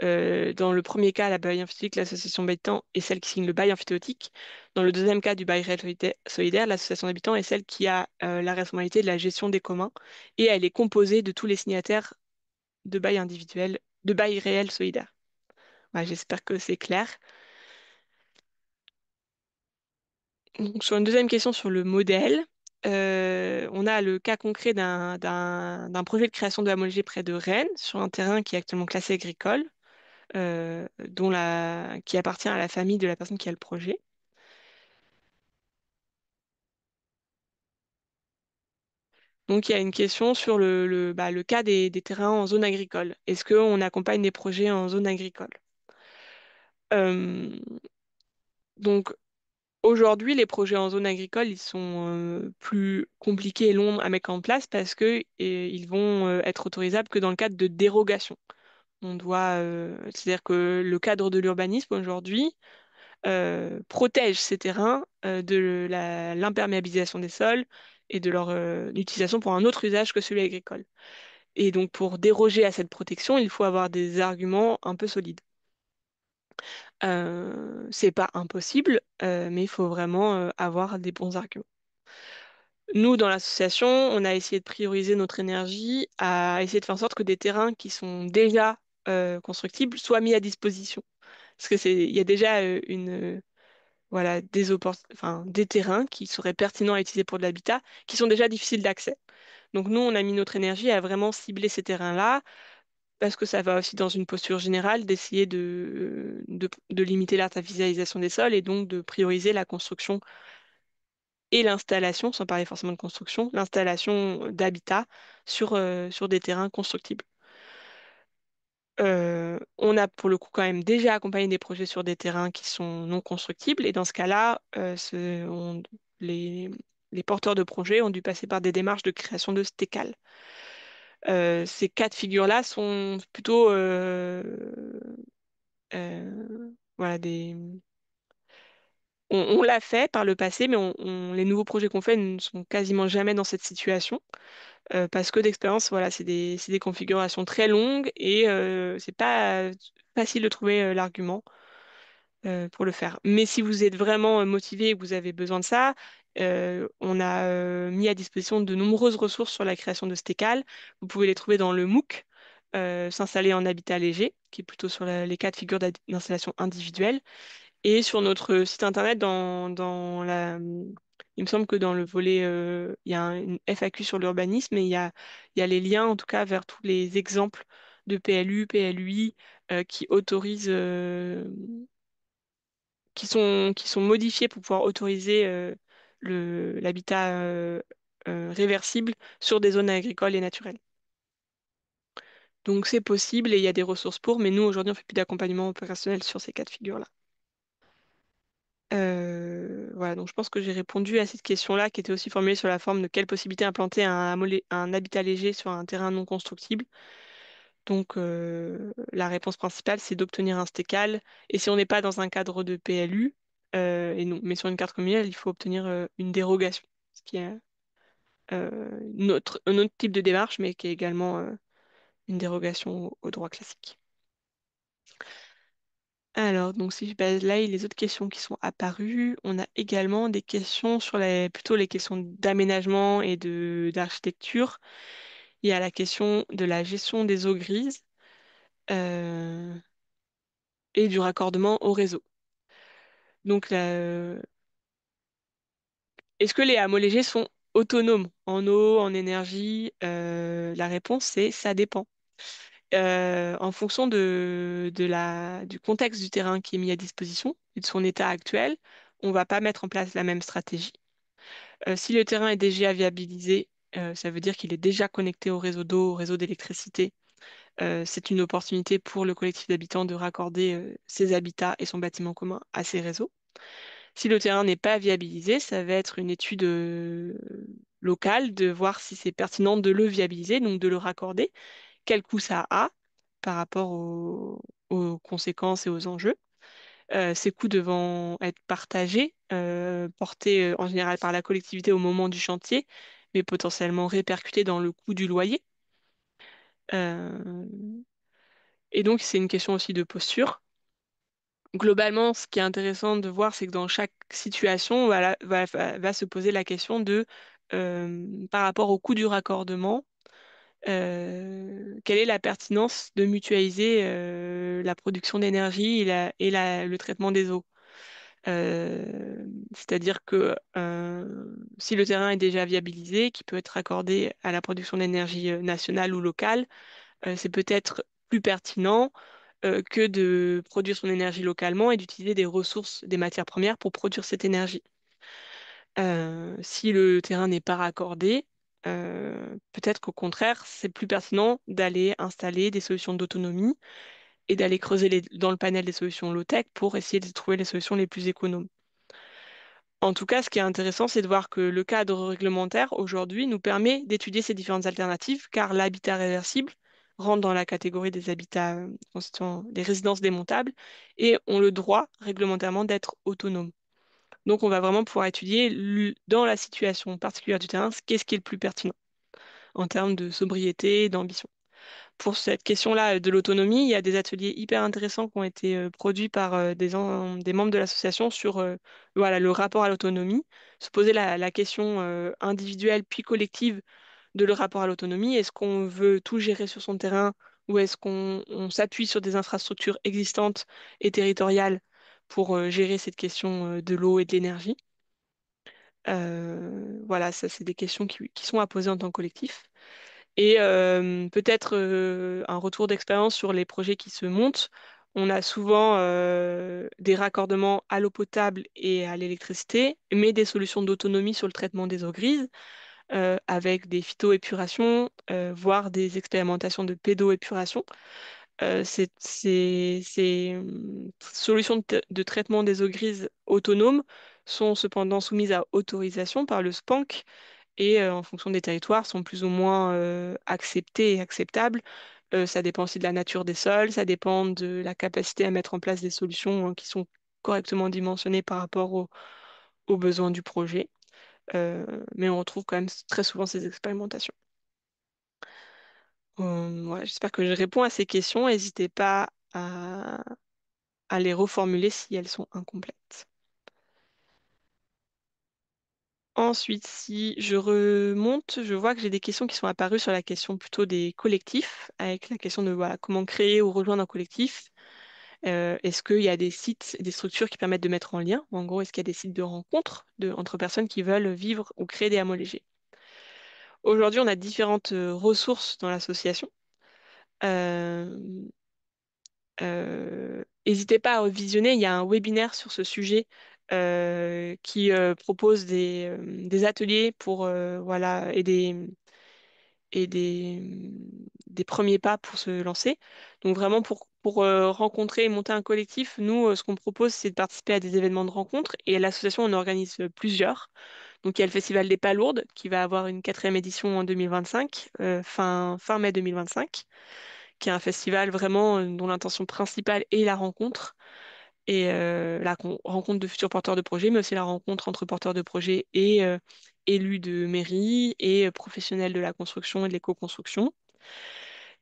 euh, dans le premier cas, la bail l'association d'habitants est celle qui signe le bail amphithéotique Dans le deuxième cas du bail réel solidaire, l'association d'habitants est celle qui a euh, la responsabilité de la gestion des communs et elle est composée de tous les signataires de bail individuel, de bail réel solidaire. Bah, j'espère que c'est clair. sur une deuxième question sur le modèle, euh, on a le cas concret d'un projet de création de la près de Rennes, sur un terrain qui est actuellement classé agricole. Euh, dont la, qui appartient à la famille de la personne qui a le projet. Donc il y a une question sur le, bah, cas des, terrains en zone agricole. Est-ce qu'on accompagne des projets en zone agricole euh, Donc aujourd'hui, les projets en zone agricole, ils sont euh, plus compliqués et longs à mettre en place parce qu'ils vont être autorisables que dans le cadre de dérogations. On doit, euh, c'est-à-dire que le cadre de l'urbanisme aujourd'hui euh, protège ces terrains euh, de l'imperméabilisation des sols et de leur utilisation pour un autre usage que celui agricole. Et donc pour déroger à cette protection, il faut avoir des arguments un peu solides. c'est pas impossible, mais il faut vraiment avoir des bons arguments. Nous, dans l'association, on a essayé de prioriser notre énergie à essayer de faire en sorte que des terrains qui sont déjà euh, constructibles soient mis à disposition. Parce que c'est, il y a déjà euh, une, euh, voilà, des, enfin, des terrains qui seraient pertinents à utiliser pour de l'habitat, qui sont déjà difficiles d'accès. Donc nous, on a mis notre énergie à vraiment cibler ces terrains-là, parce que ça va aussi dans une posture générale d'essayer de, de, limiter l'artificialisation des sols et donc de prioriser la construction et l'installation, sans parler forcément de construction, l'installation d'habitat sur, sur des terrains constructibles on a pour le coup quand même déjà accompagné des projets sur des terrains qui sont non constructibles. Et dans ce cas-là, les, porteurs de projets ont dû passer par des démarches de création de stécales. ces quatre figures là sont plutôt voilà, des, on, l'a fait par le passé, mais les nouveaux projets qu'on fait ne sont quasiment jamais dans cette situation parce que d'expérience, voilà, c'est des, des, configurations très longues et ce c'est pas facile de trouver l'argument pour le faire. Mais si vous êtes vraiment motivé et que vous avez besoin de ça, on a mis à disposition de nombreuses ressources sur la création de Stecal. Vous pouvez les trouver dans le MOOC. s'installer en habitat léger, qui est plutôt sur les cas de figure d'installation individuelle, et sur notre site internet dans, dans la mmh, il me semble que dans le volet, euh, il y a une FAQ sur l'urbanisme et il y, a, les liens, en tout cas, vers tous les exemples de PLU, PLUI euh, qui autorisent, euh, qui, sont, modifiés pour pouvoir autoriser l'habitat réversible sur des zones agricoles et naturelles. Donc c'est possible et il y a des ressources pour, mais nous aujourd'hui on ne fait plus d'accompagnement opérationnel sur ces cas de figure-là voilà, donc je pense que j'ai répondu à cette question-là qui était aussi formulée sur la forme de quelle possibilité implanter un, habitat léger sur un terrain non constructible. Donc la réponse principale, c'est d'obtenir un stécal. Et si on n'est pas dans un cadre de PLU, et mais sur une carte communale, il faut obtenir une dérogation, ce qui est un autre type de démarche, mais qui est également une dérogation au droit classique. Alors, donc si je base là les autres questions qui sont apparues, on a également des questions sur les, plutôt les questions d'aménagement et de d'architecture. Il y a la question de la gestion des eaux grises euh, et du raccordement au réseau. Donc, euh, est-ce que les hameaux légers sont autonomes en eau, en énergie euh, La réponse, c'est ça dépend. Euh, en fonction du contexte du terrain qui est mis à disposition et de son état actuel, on ne va pas mettre en place la même stratégie. Euh, si le terrain est déjà viabilisé, euh, ça veut dire qu'il est déjà connecté au réseau d'eau, au réseau d'électricité. c'est une opportunité pour le collectif d'habitants de raccorder ses habitats et son bâtiment commun à ces réseaux. Si le terrain n'est pas viabilisé, ça va être une étude locale de voir si c'est pertinent de le viabiliser, donc de le raccorder, quel coût ça a par rapport aux, conséquences et aux enjeux. Euh, ces coûts devront être partagés, euh, portés euh, en général par la collectivité au moment du chantier, mais potentiellement répercutés dans le coût du loyer. et donc, c'est une question aussi de posture. Globalement, ce qui est intéressant de voir, c'est que dans chaque situation, va, se poser la question de, par rapport au coût du raccordement, euh, quelle est la pertinence de mutualiser euh, la production d'énergie et, le traitement des eaux. Euh, c'est-à-dire que si le terrain est déjà viabilisé, qui peut être accordé à la production d'énergie nationale ou locale, c'est peut-être plus pertinent que de produire son énergie localement et d'utiliser des ressources, des matières premières pour produire cette énergie. si le terrain n'est pas raccordé, euh, peut-être qu'au contraire, c'est plus pertinent d'aller installer des solutions d'autonomie et d'aller creuser dans le panel des solutions low-tech pour essayer de trouver les solutions les plus économes. En tout cas, ce qui est intéressant, c'est de voir que le cadre réglementaire aujourd'hui nous permet d'étudier ces différentes alternatives, car l'habitat réversible rentre dans la catégorie des habitats euh, constituant des résidences démontables et ont le droit réglementairement d'être autonomes. Donc, on va vraiment pouvoir étudier dans la situation particulière du terrain, qu'est-ce qui est le plus pertinent en termes de sobriété, d'ambition. Pour cette question-là euh, de l'autonomie, il y a des ateliers hyper intéressants qui ont été euh, produits par euh, des, membres de l'association sur le rapport à l'autonomie, se poser la question individuelle puis collective de le rapport à l'autonomie. Est-ce qu'on veut tout gérer sur son terrain ou est-ce qu'on s'appuie sur des infrastructures existantes et territoriales pour euh, gérer cette question euh, de l'eau et de l'énergie. Euh, voilà, ça, c'est des questions qui, sont à poser en tant que collectif. Et peut-être un retour d'expérience sur les projets qui se montent. On a souvent des raccordements à l'eau potable et à l'électricité, mais des solutions d'autonomie sur le traitement des eaux grises, avec des phytoépurations, voire des expérimentations de pédoépuration. Euh, ces, hum, solutions de, traitement des eaux grises autonomes sont cependant soumises à autorisation par le SPANC et euh, en fonction des territoires sont plus ou moins euh, acceptées et acceptables. ça dépend aussi de la nature des sols, ça dépend de la capacité à mettre en place des solutions hein, qui sont correctement dimensionnées par rapport aux besoins du projet. mais on retrouve quand même très souvent ces expérimentations j'espère que je réponds à ces questions. N'hésitez pas à, les reformuler si elles sont incomplètes. Ensuite, si je remonte, je vois que j'ai des questions qui sont apparues sur la question plutôt des collectifs, avec la question de comment créer ou rejoindre un collectif. Euh, est-ce qu'il y a des sites, des structures qui permettent de mettre en lien En gros, est-ce qu'il y a des sites de rencontres entre personnes qui veulent vivre ou créer des amolégés Aujourd'hui, on a différentes euh, ressources dans l'association. Euh, euh, n'hésitez pas à visionner, il y a un webinaire sur ce sujet qui propose des, des, ateliers pour voilà et des, et des, premiers pas pour se lancer. Donc vraiment pour, euh, rencontrer et monter un collectif, nous, euh, ce qu'on propose, c'est de participer à des événements de rencontre et l'association en organise euh, plusieurs. Donc il y a le Festival des pas lourdes qui va avoir une quatrième édition en 2025, fin mai 2025, qui est un festival vraiment dont l'intention principale est la rencontre et euh, la rencontre de futurs porteurs de projets, mais aussi la rencontre entre porteurs de projets et euh, élus de mairie et professionnels de la construction et de l'éco-construction.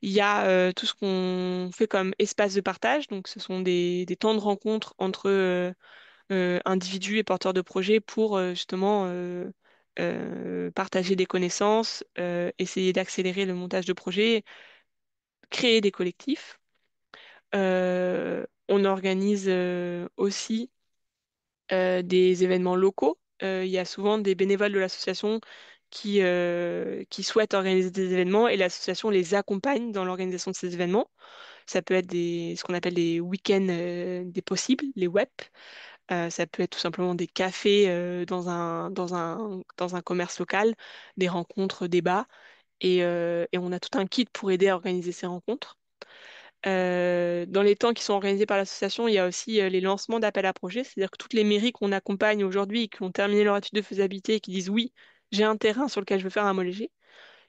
Il y a euh, tout ce qu'on fait comme espace de partage, donc ce sont des, temps de rencontre entre individus et porteurs de projets pour justement partager des connaissances, essayer d'accélérer le montage de projets, créer des collectifs. On organise euh, aussi euh, des événements locaux. Euh, il y a souvent des bénévoles de l'association qui, qui souhaitent organiser des événements et l'association les accompagne dans l'organisation de ces événements. Ça peut être ce qu'on appelle les week-ends des possibles, les web. ça peut être tout simplement des cafés dans un, dans un, dans un commerce local, des rencontres, débats. Et, et on a tout un kit pour aider à organiser ces rencontres. Euh, dans les temps qui sont organisés par l'association, il y a aussi euh, les lancements d'appels à projets, c'est-à-dire que toutes les mairies qu'on accompagne aujourd'hui, qui ont terminé leur étude de faisabilité et qui disent oui, j'ai un terrain sur lequel je veux faire un mot léger,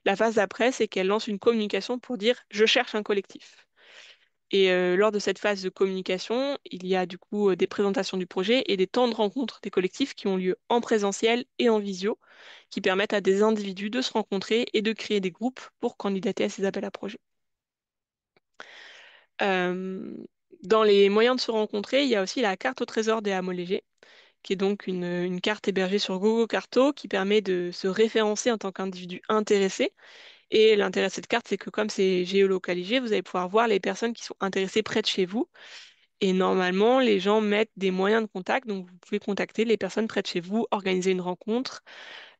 la phase d'après, c'est qu'elles lancent une communication pour dire je cherche un collectif. Et euh, lors de cette phase de communication, il y a du coup des présentations du projet et des temps de rencontre des collectifs qui ont lieu en présentiel et en visio, qui permettent à des individus de se rencontrer et de créer des groupes pour candidater à ces appels à projets. Euh, dans les moyens de se rencontrer, il y a aussi la carte au trésor des amolégés, qui est donc une, carte hébergée sur Google Carto qui permet de se référencer en tant qu'individu intéressé. Et l'intérêt de cette carte, c'est que comme c'est géolocalisé, vous allez pouvoir voir les personnes qui sont intéressées près de chez vous. Et normalement, les gens mettent des moyens de contact, donc vous pouvez contacter les personnes près de chez vous, organiser une rencontre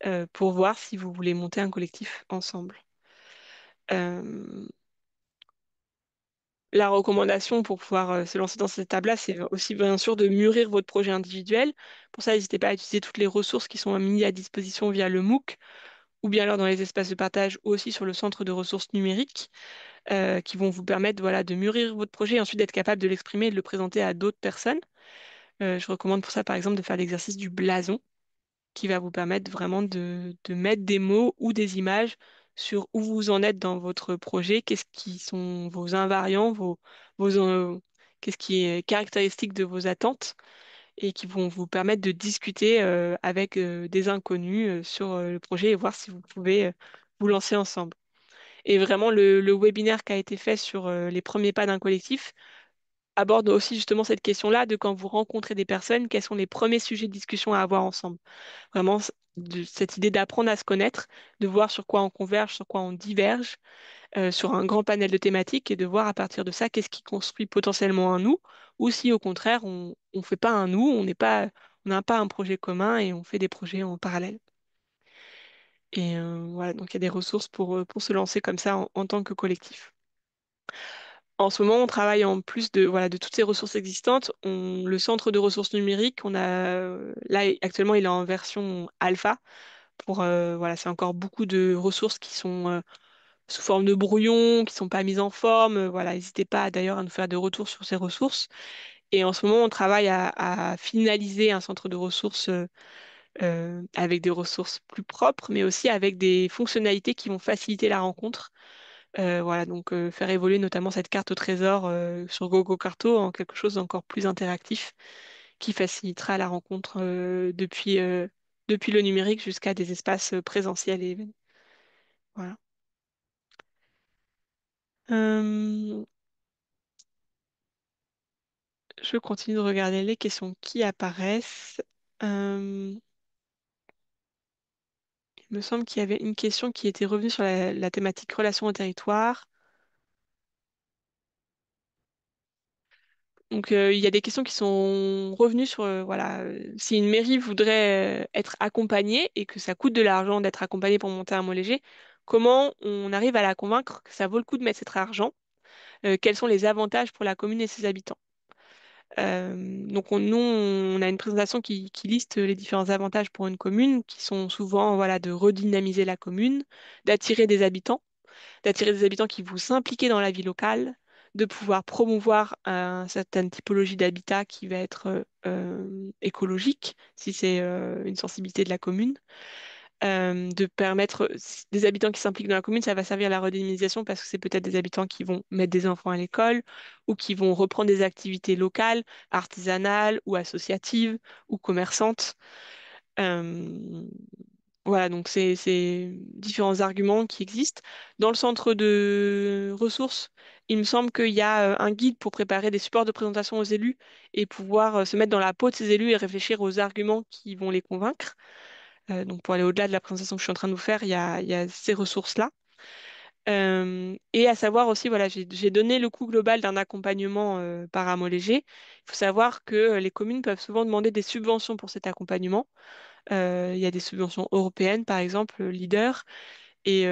euh, pour voir si vous voulez monter un collectif ensemble. Euh, la recommandation pour pouvoir euh, se lancer dans cette table là c'est aussi bien sûr de mûrir votre projet individuel. Pour ça, n'hésitez pas à utiliser toutes les ressources qui sont mises à disposition via le MOOC ou bien alors dans les espaces de partage ou aussi sur le centre de ressources numériques euh, qui vont vous permettre voilà, de mûrir votre projet et ensuite d'être capable de l'exprimer et de le présenter à d'autres personnes. Euh, je recommande pour ça par exemple de faire l'exercice du blason qui va vous permettre vraiment de, de mettre des mots ou des images sur où vous en êtes dans votre projet, qu'est-ce qui sont vos invariants, vos, vos euh, qu'est-ce qui est caractéristique de vos attentes et qui vont vous permettre de discuter euh, avec euh, des inconnus sur le projet et voir si vous pouvez vous lancer ensemble. Et vraiment, le, webinaire qui a été fait sur les premiers pas d'un collectif aborde aussi justement cette question-là de quand vous rencontrez des personnes, quels sont les premiers sujets de discussion à avoir ensemble cette idée d'apprendre à se connaître, de voir sur quoi on converge, sur quoi on diverge, euh, sur un grand panel de thématiques et de voir à partir de ça qu'est-ce qui construit potentiellement un nous, ou si au contraire on ne fait pas un nous, on n'a pas un projet commun et on fait des projets en parallèle. Et euh, voilà, donc il y a des ressources pour, euh, pour se lancer comme ça en tant que collectif en ce moment, on travaille en plus de, voilà, de toutes ces ressources existantes. le centre de ressources numériques, on a, là, actuellement, il est en version alpha. Pour, euh, voilà, c'est encore beaucoup de ressources qui sont euh, sous forme de brouillon, qui ne sont pas mises en forme. Voilà, n'hésitez pas d'ailleurs à nous faire des retours sur ces ressources. Et en ce moment, on travaille à, finaliser un centre de ressources euh, avec des ressources plus propres, mais aussi avec des fonctionnalités qui vont faciliter la rencontre. Euh, voilà, donc euh, faire évoluer notamment cette carte au trésor euh, sur GoGo Carto en quelque chose d'encore plus interactif qui facilitera la rencontre depuis, depuis le numérique jusqu'à des espaces présentiels et Voilà. Je continue de regarder les questions qui apparaissent. Il me semble qu'il y avait une question qui était revenue sur la, thématique relation au territoire. Donc, euh, il y a des questions qui sont revenues sur, euh, voilà, euh, si une mairie voudrait être accompagnée et que ça coûte de l'argent d'être accompagnée pour monter un mot léger, comment on arrive à la convaincre que ça vaut le coup de mettre cet argent? quels sont les avantages pour la commune et ses habitants? donc on, nous, on a une présentation qui, liste les différents avantages pour une commune, qui sont souvent voilà, de redynamiser la commune, d'attirer des habitants, d'attirer des habitants qui vont s'impliquer dans la vie locale, de pouvoir promouvoir une certaine typologie d'habitat qui va être écologique, si c'est une sensibilité de la commune, euh, de permettre euh, des habitants qui s'impliquent dans la commune, ça va servir à la redynamisation parce que c'est peut-être des habitants qui vont mettre des enfants à l'école ou qui vont reprendre des activités locales, artisanales ou associatives ou commerçantes. Euh, voilà, donc c'est différents arguments qui existent. Dans le centre de ressources, il me semble qu'il y a un guide pour préparer des supports de présentation aux élus et pouvoir se mettre dans la peau de ces élus et réfléchir aux arguments qui vont les convaincre. Euh, donc pour aller au-delà de la présentation que je suis en train de vous faire, il y a, ces ressources-là. Euh, et à savoir aussi, voilà, j'ai donné le coût global d'un accompagnement euh, paramolégé. Il faut savoir que les communes peuvent souvent demander des subventions pour cet accompagnement. il y a des subventions européennes, par exemple, leader. Et,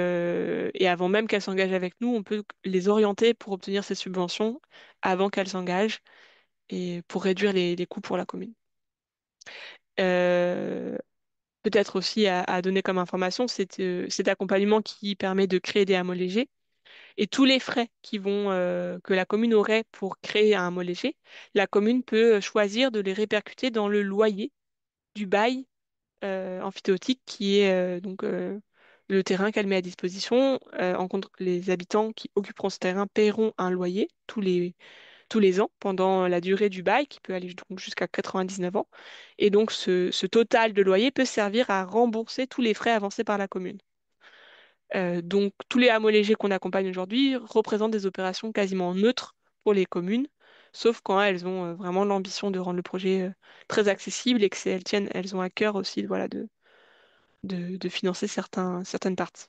avant même qu'elles s'engagent avec nous, on peut les orienter pour obtenir ces subventions avant qu'elles s'engagent et pour réduire les, coûts pour la commune. Euh, peut-être aussi à, donner comme information, c'est euh, cet accompagnement qui permet de créer des hameaux légers. Et tous les frais qui vont, euh, que la commune aurait pour créer un hameau léger, la commune peut euh, choisir de les répercuter dans le loyer du bail amphithéotique qui est donc le terrain qu'elle met à disposition. en contre, les habitants qui occuperont ce terrain paieront un loyer tous les, tous les ans pendant euh, la durée du bail, qui peut aller jusqu'à 99 ans. Et donc, ce, total de loyer peut servir à rembourser tous les frais avancés par la commune. Euh, donc, tous les hameaux légers qu'on accompagne aujourd'hui représentent des opérations quasiment neutres pour les communes, sauf quand elles ont euh, vraiment l'ambition de rendre le projet très accessible et que elles tiennent, elles ont à cœur aussi voilà, de, financer certaines parties.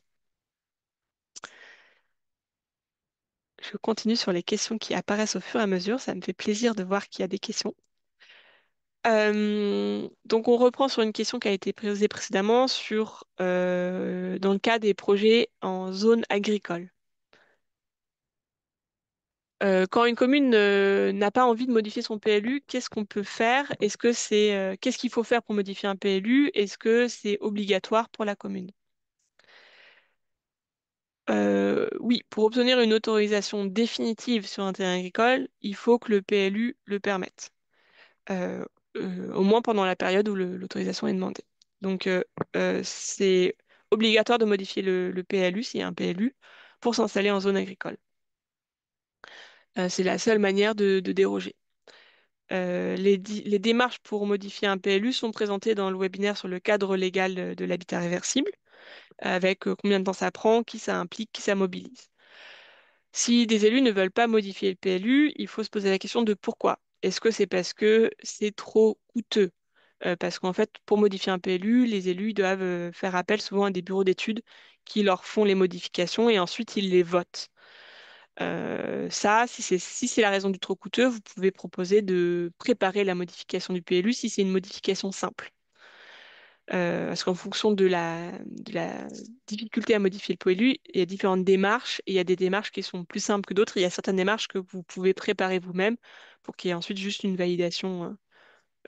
je continue sur les questions qui apparaissent au fur et à mesure. Ça me fait plaisir de voir qu'il y a des questions. Euh, donc on reprend sur une question qui a été posée précédemment sur euh, dans le cas des projets en zone agricole. Euh, quand une commune n'a pas envie de modifier son PLU, qu'est-ce qu'on peut faire ce qu'est-ce qu'il faut faire pour modifier un PLU Est-ce que c'est obligatoire pour la commune euh, oui, pour obtenir une autorisation définitive sur un terrain agricole, il faut que le PLU le permette, euh, euh, au moins pendant la période où l'autorisation est demandée. Donc, c'est obligatoire de modifier le, PLU, s'il y a un PLU, pour s'installer en zone agricole. c'est la seule manière de, déroger. Les, démarches pour modifier un PLU sont présentées dans le webinaire sur le cadre légal de l'habitat réversible avec euh, combien de temps ça prend, qui ça implique, qui ça mobilise. Si des élus ne veulent pas modifier le PLU, il faut se poser la question de pourquoi. Est-ce que c'est parce que c'est trop coûteux euh, Parce qu'en fait, pour modifier un PLU, les élus doivent euh, faire appel souvent à des bureaux d'études qui leur font les modifications et ensuite ils les votent. ça, si c'est si la raison du trop coûteux, vous pouvez proposer de préparer la modification du PLU si c'est une modification simple. Euh, parce qu'en fonction de la, difficulté à modifier le élu, il y a différentes démarches et il y a des démarches qui sont plus simples que d'autres. Il y a certaines démarches que vous pouvez préparer vous-même pour qu'il y ait ensuite juste une validation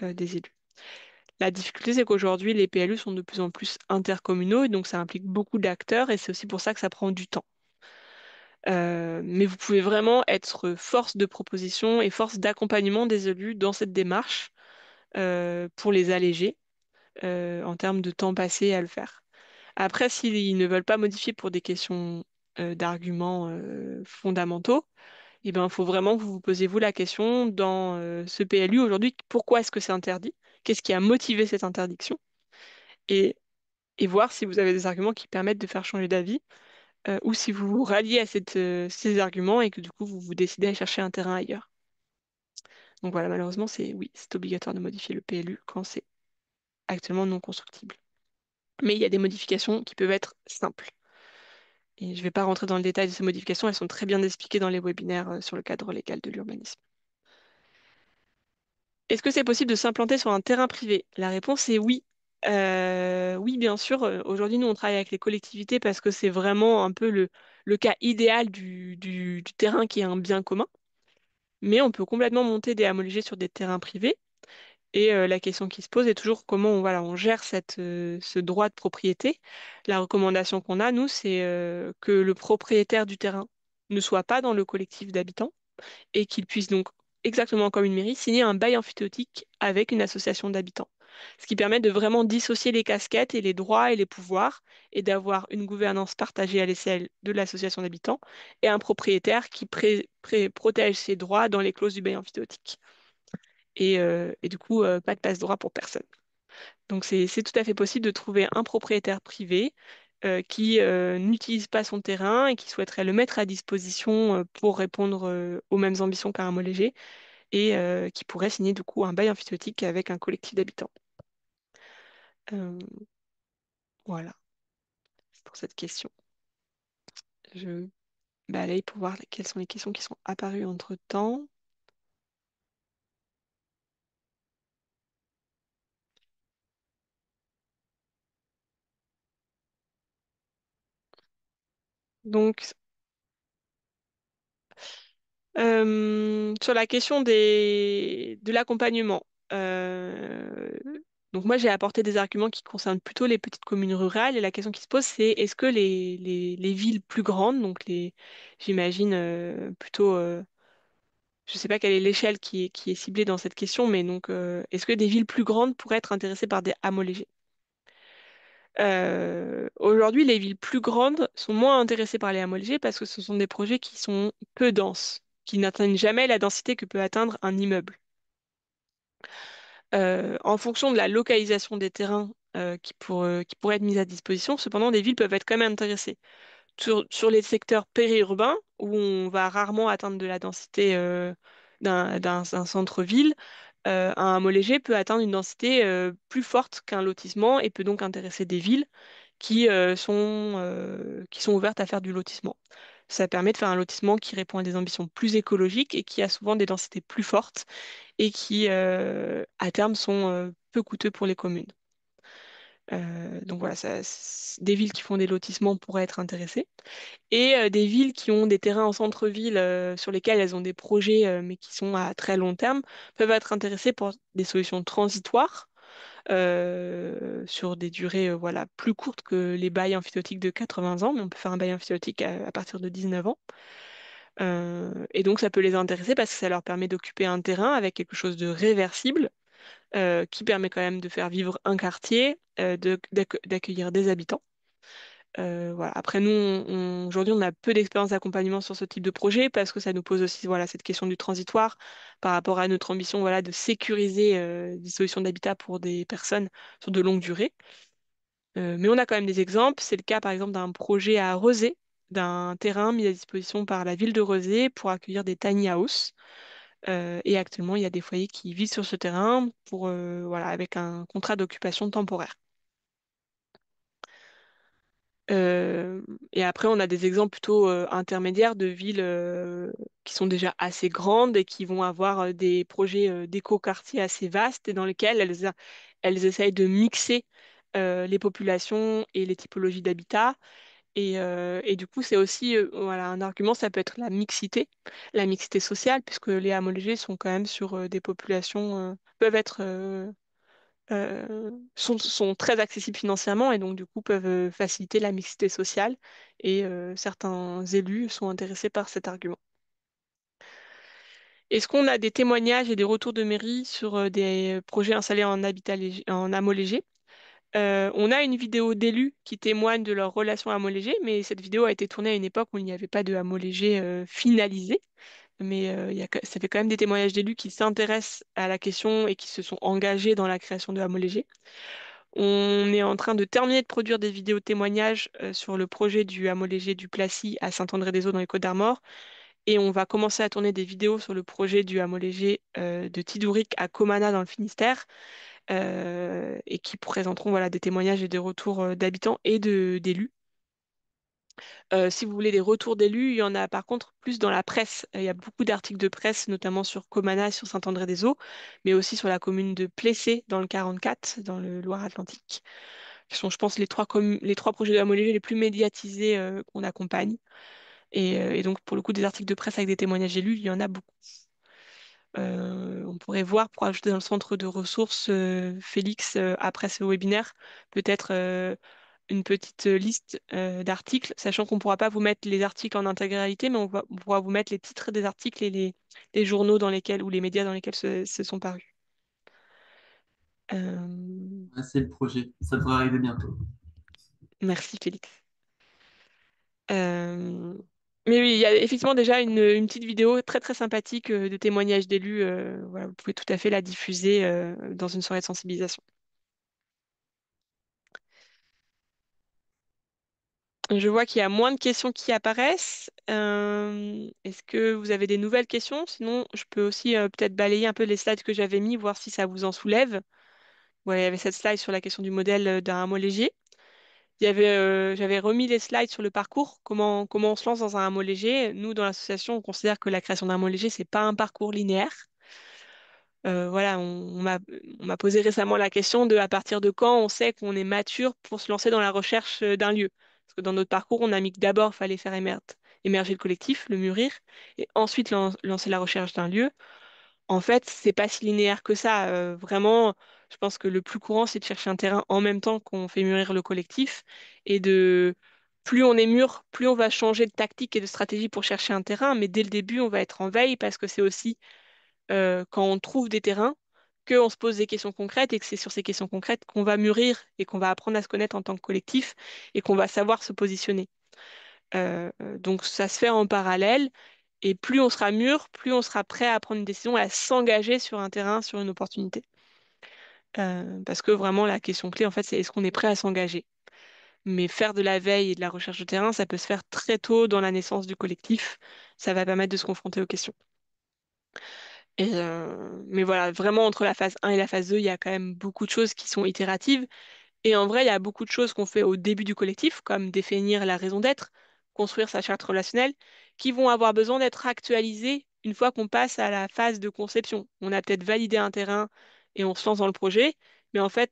euh, euh, des élus. La difficulté, c'est qu'aujourd'hui, les PLU sont de plus en plus intercommunaux et donc ça implique beaucoup d'acteurs et c'est aussi pour ça que ça prend du temps. mais vous pouvez vraiment être force de proposition et force d'accompagnement des élus dans cette démarche pour les alléger euh, en termes de temps passé à le faire. Après, s'ils ne veulent pas modifier pour des questions euh, d'arguments euh, fondamentaux, il eh ben, faut vraiment que vous vous posiez vous la question dans ce PLU aujourd'hui, pourquoi est-ce que c'est interdit Qu'est-ce qui a motivé cette interdiction et, voir si vous avez des arguments qui permettent de faire changer d'avis ou si vous vous ralliez à ces arguments et que du coup vous vous décidez à chercher un terrain ailleurs. Donc voilà, malheureusement, c'est oui, c'est obligatoire de modifier le PLU quand c'est actuellement non constructibles. Mais il y a des modifications qui peuvent être simples. Et je ne vais pas rentrer dans le détail de ces modifications, elles sont très bien expliquées dans les webinaires euh, sur le cadre légal de l'urbanisme. Est-ce que c'est possible de s'implanter sur un terrain privé La réponse est oui. Euh, oui, bien sûr. Euh, aujourd'hui, nous, on travaille avec les collectivités parce que c'est vraiment un peu le, cas idéal du, terrain qui est un bien commun. Mais on peut complètement monter des homologés sur des terrains privés. Et euh, la question qui se pose est toujours comment on, gère euh, ce droit de propriété. La recommandation qu'on a, nous, c'est euh, que le propriétaire du terrain ne soit pas dans le collectif d'habitants et qu'il puisse donc, exactement comme une mairie, signer un bail amphithéotique avec une association d'habitants. Ce qui permet de vraiment dissocier les casquettes et les droits et les pouvoirs et d'avoir une gouvernance partagée à l'essai de l'association d'habitants et un propriétaire qui protège ses droits dans les clauses du bail amphithéotique. Euh, et, du coup, euh, pas de passe droit pour personne. Donc c'est tout à fait possible de trouver un propriétaire privé euh, qui n'utilise pas son terrain et qui souhaiterait le mettre à disposition pour répondre aux mêmes ambitions qu'un hameau léger et qui pourrait signer du coup un bail amphithéotique avec un collectif d'habitants. voilà, pour cette question. Je balaye pour voir quelles sont les questions qui sont apparues entre-temps. Donc, euh, sur la question des, de l'accompagnement, euh, donc moi j'ai apporté des arguments qui concernent plutôt les petites communes rurales et la question qui se pose c'est est-ce que les, villes plus grandes, donc les j'imagine euh, plutôt je ne sais pas quelle est l'échelle qui, qui, est ciblée dans cette question, mais donc, est-ce que des villes plus grandes pourraient être intéressées par des hameaux légers euh, aujourd'hui, les villes plus grandes sont moins intéressées par les AMOLG parce que ce sont des projets qui sont peu denses, qui n'atteignent jamais la densité que peut atteindre un immeuble. Euh, en fonction de la localisation des terrains euh, qui, pourraient être mis à disposition, cependant, des villes peuvent être quand même intéressées. Sur, sur les secteurs périurbains, où on va rarement atteindre de la densité d'un centre-ville, euh, un mot léger peut atteindre une densité euh, plus forte qu'un lotissement et peut donc intéresser des villes qui, euh, sont, qui sont ouvertes à faire du lotissement. Ça permet de faire un lotissement qui répond à des ambitions plus écologiques et qui a souvent des densités plus fortes et qui, à terme, sont peu coûteux pour les communes. Euh, donc voilà, des villes qui font des lotissements pourraient être intéressées. Et euh, des villes qui ont des terrains en centre-ville euh, sur lesquels elles ont des projets, mais qui sont à très long terme, peuvent être intéressées pour des solutions transitoires sur des durées voilà, plus courtes que les bails amphithéotiques de 80 ans, mais on peut faire un bail amphithéotique à, à partir de 19 ans. et donc ça peut les intéresser parce que ça leur permet d'occuper un terrain avec quelque chose de réversible euh, qui permet quand même de faire vivre un quartier, euh, d'accueillir des habitants. Euh, Après, nous, aujourd'hui, on a peu d'expérience d'accompagnement sur ce type de projet parce que ça nous pose aussi cette question du transitoire par rapport à notre ambition voilà, de sécuriser des solutions d'habitat pour des personnes sur de longues durées. mais on a quand même des exemples. C'est le cas, par exemple, d'un projet à Rosé, d'un terrain mis à disposition par la ville de Rosé pour accueillir des tiny house. Euh, et actuellement, il y a des foyers qui vivent sur ce terrain pour, euh, avec un contrat d'occupation temporaire. Euh, et après, on a des exemples plutôt intermédiaires de villes qui sont déjà assez grandes et qui vont avoir des projets d'éco-quartiers assez vastes et dans lesquels elles, elles essayent de mixer les populations et les typologies d'habitat. Euh, et, du coup, c'est aussi euh, voilà, un argument, ça peut être la mixité, la mixité sociale, puisque les amolégés sont quand même sur euh, des populations, peuvent être, sont, très accessibles financièrement et donc du coup peuvent faciliter la mixité sociale. Et certains élus sont intéressés par cet argument. Est-ce qu'on a des témoignages et des retours de mairie sur des projets installés en, habitat en euh, on a une vidéo d'élus qui témoignent de leur relation à Hameau mais cette vidéo a été tournée à une époque où il n'y avait pas de Hameau euh, finalisé. Mais euh, ça fait quand même des témoignages d'élus qui s'intéressent à la question et qui se sont engagés dans la création de Hameau On est en train de terminer de produire des vidéos témoignages sur le projet du Hameau du Placy à Saint-André-des-Eaux dans les Côtes-d'Armor. Et on va commencer à tourner des vidéos sur le projet du Hameau de Tidouric à Comana dans le Finistère. Euh, et qui présenteront voilà, des témoignages et des retours euh, d'habitants et d'élus. Euh, si vous voulez des retours d'élus, il y en a par contre plus dans la presse. Il y a beaucoup d'articles de presse, notamment sur Comana, sur Saint-André-des-Eaux, mais aussi sur la commune de Plessé, dans le 44, dans le Loire-Atlantique, qui sont, je pense, les trois, projets de la les plus médiatisés qu'on accompagne. Et, et, donc, pour le coup, des articles de presse avec des témoignages élus, il y en a beaucoup. Euh, on pourrait voir pour ajouter dans le centre de ressources, euh, Félix, euh, après ce webinaire, peut-être une petite liste d'articles, sachant qu'on ne pourra pas vous mettre les articles en intégralité, mais on, pourra vous mettre les titres des articles et les, journaux dans lesquels ou les médias dans lesquels se, sont parus. C'est le projet, ça devrait arriver bientôt. Merci Félix. Mais oui, il y a effectivement déjà une, petite vidéo très très sympathique euh, de témoignages d'élus. Euh, vous pouvez tout à fait la diffuser euh, dans une soirée de sensibilisation. Je vois qu'il y a moins de questions qui apparaissent. Est-ce que vous avez des nouvelles questions Sinon, je peux aussi peut-être balayer un peu les slides que j'avais mis, voir si ça vous en soulève. il y avait cette slide sur la question du modèle d'un mot léger. Euh, j'avais remis les slides sur le parcours, comment, comment on se lance dans un hameau léger. Nous, dans l'association, on considère que la création d'un hameau léger, ce n'est pas un parcours linéaire. Euh, voilà, on, on m'a posé récemment la question de à partir de quand on sait qu'on est mature pour se lancer dans la recherche euh, d'un lieu. Parce que dans notre parcours, on a mis que d'abord, il fallait faire émerger, émerger le collectif, le mûrir, et ensuite lancer la recherche d'un lieu. En fait, c'est pas si linéaire que ça. vraiment, je pense que le plus courant, c'est de chercher un terrain en même temps qu'on fait mûrir le collectif et de plus on est mûr, plus on va changer de tactique et de stratégie pour chercher un terrain, mais dès le début, on va être en veille parce que c'est aussi euh, quand on trouve des terrains qu'on se pose des questions concrètes et que c'est sur ces questions concrètes qu'on va mûrir et qu'on va apprendre à se connaître en tant que collectif et qu'on va savoir se positionner. Euh, donc ça se fait en parallèle et plus on sera mûr, plus on sera prêt à prendre une décision et à s'engager sur un terrain, sur une opportunité. Euh, parce que vraiment, la question clé, en fait, c'est est-ce qu'on est prêt à s'engager Mais faire de la veille et de la recherche de terrain, ça peut se faire très tôt dans la naissance du collectif. Ça va permettre de se confronter aux questions. Euh, mais voilà, vraiment, entre la phase 1 et la phase 2, il y a quand même beaucoup de choses qui sont itératives. Et en vrai, il y a beaucoup de choses qu'on fait au début du collectif, comme définir la raison d'être, construire sa charte relationnelle, qui vont avoir besoin d'être actualisées une fois qu'on passe à la phase de conception. On a peut-être validé un terrain, et on se lance dans le projet. Mais en fait,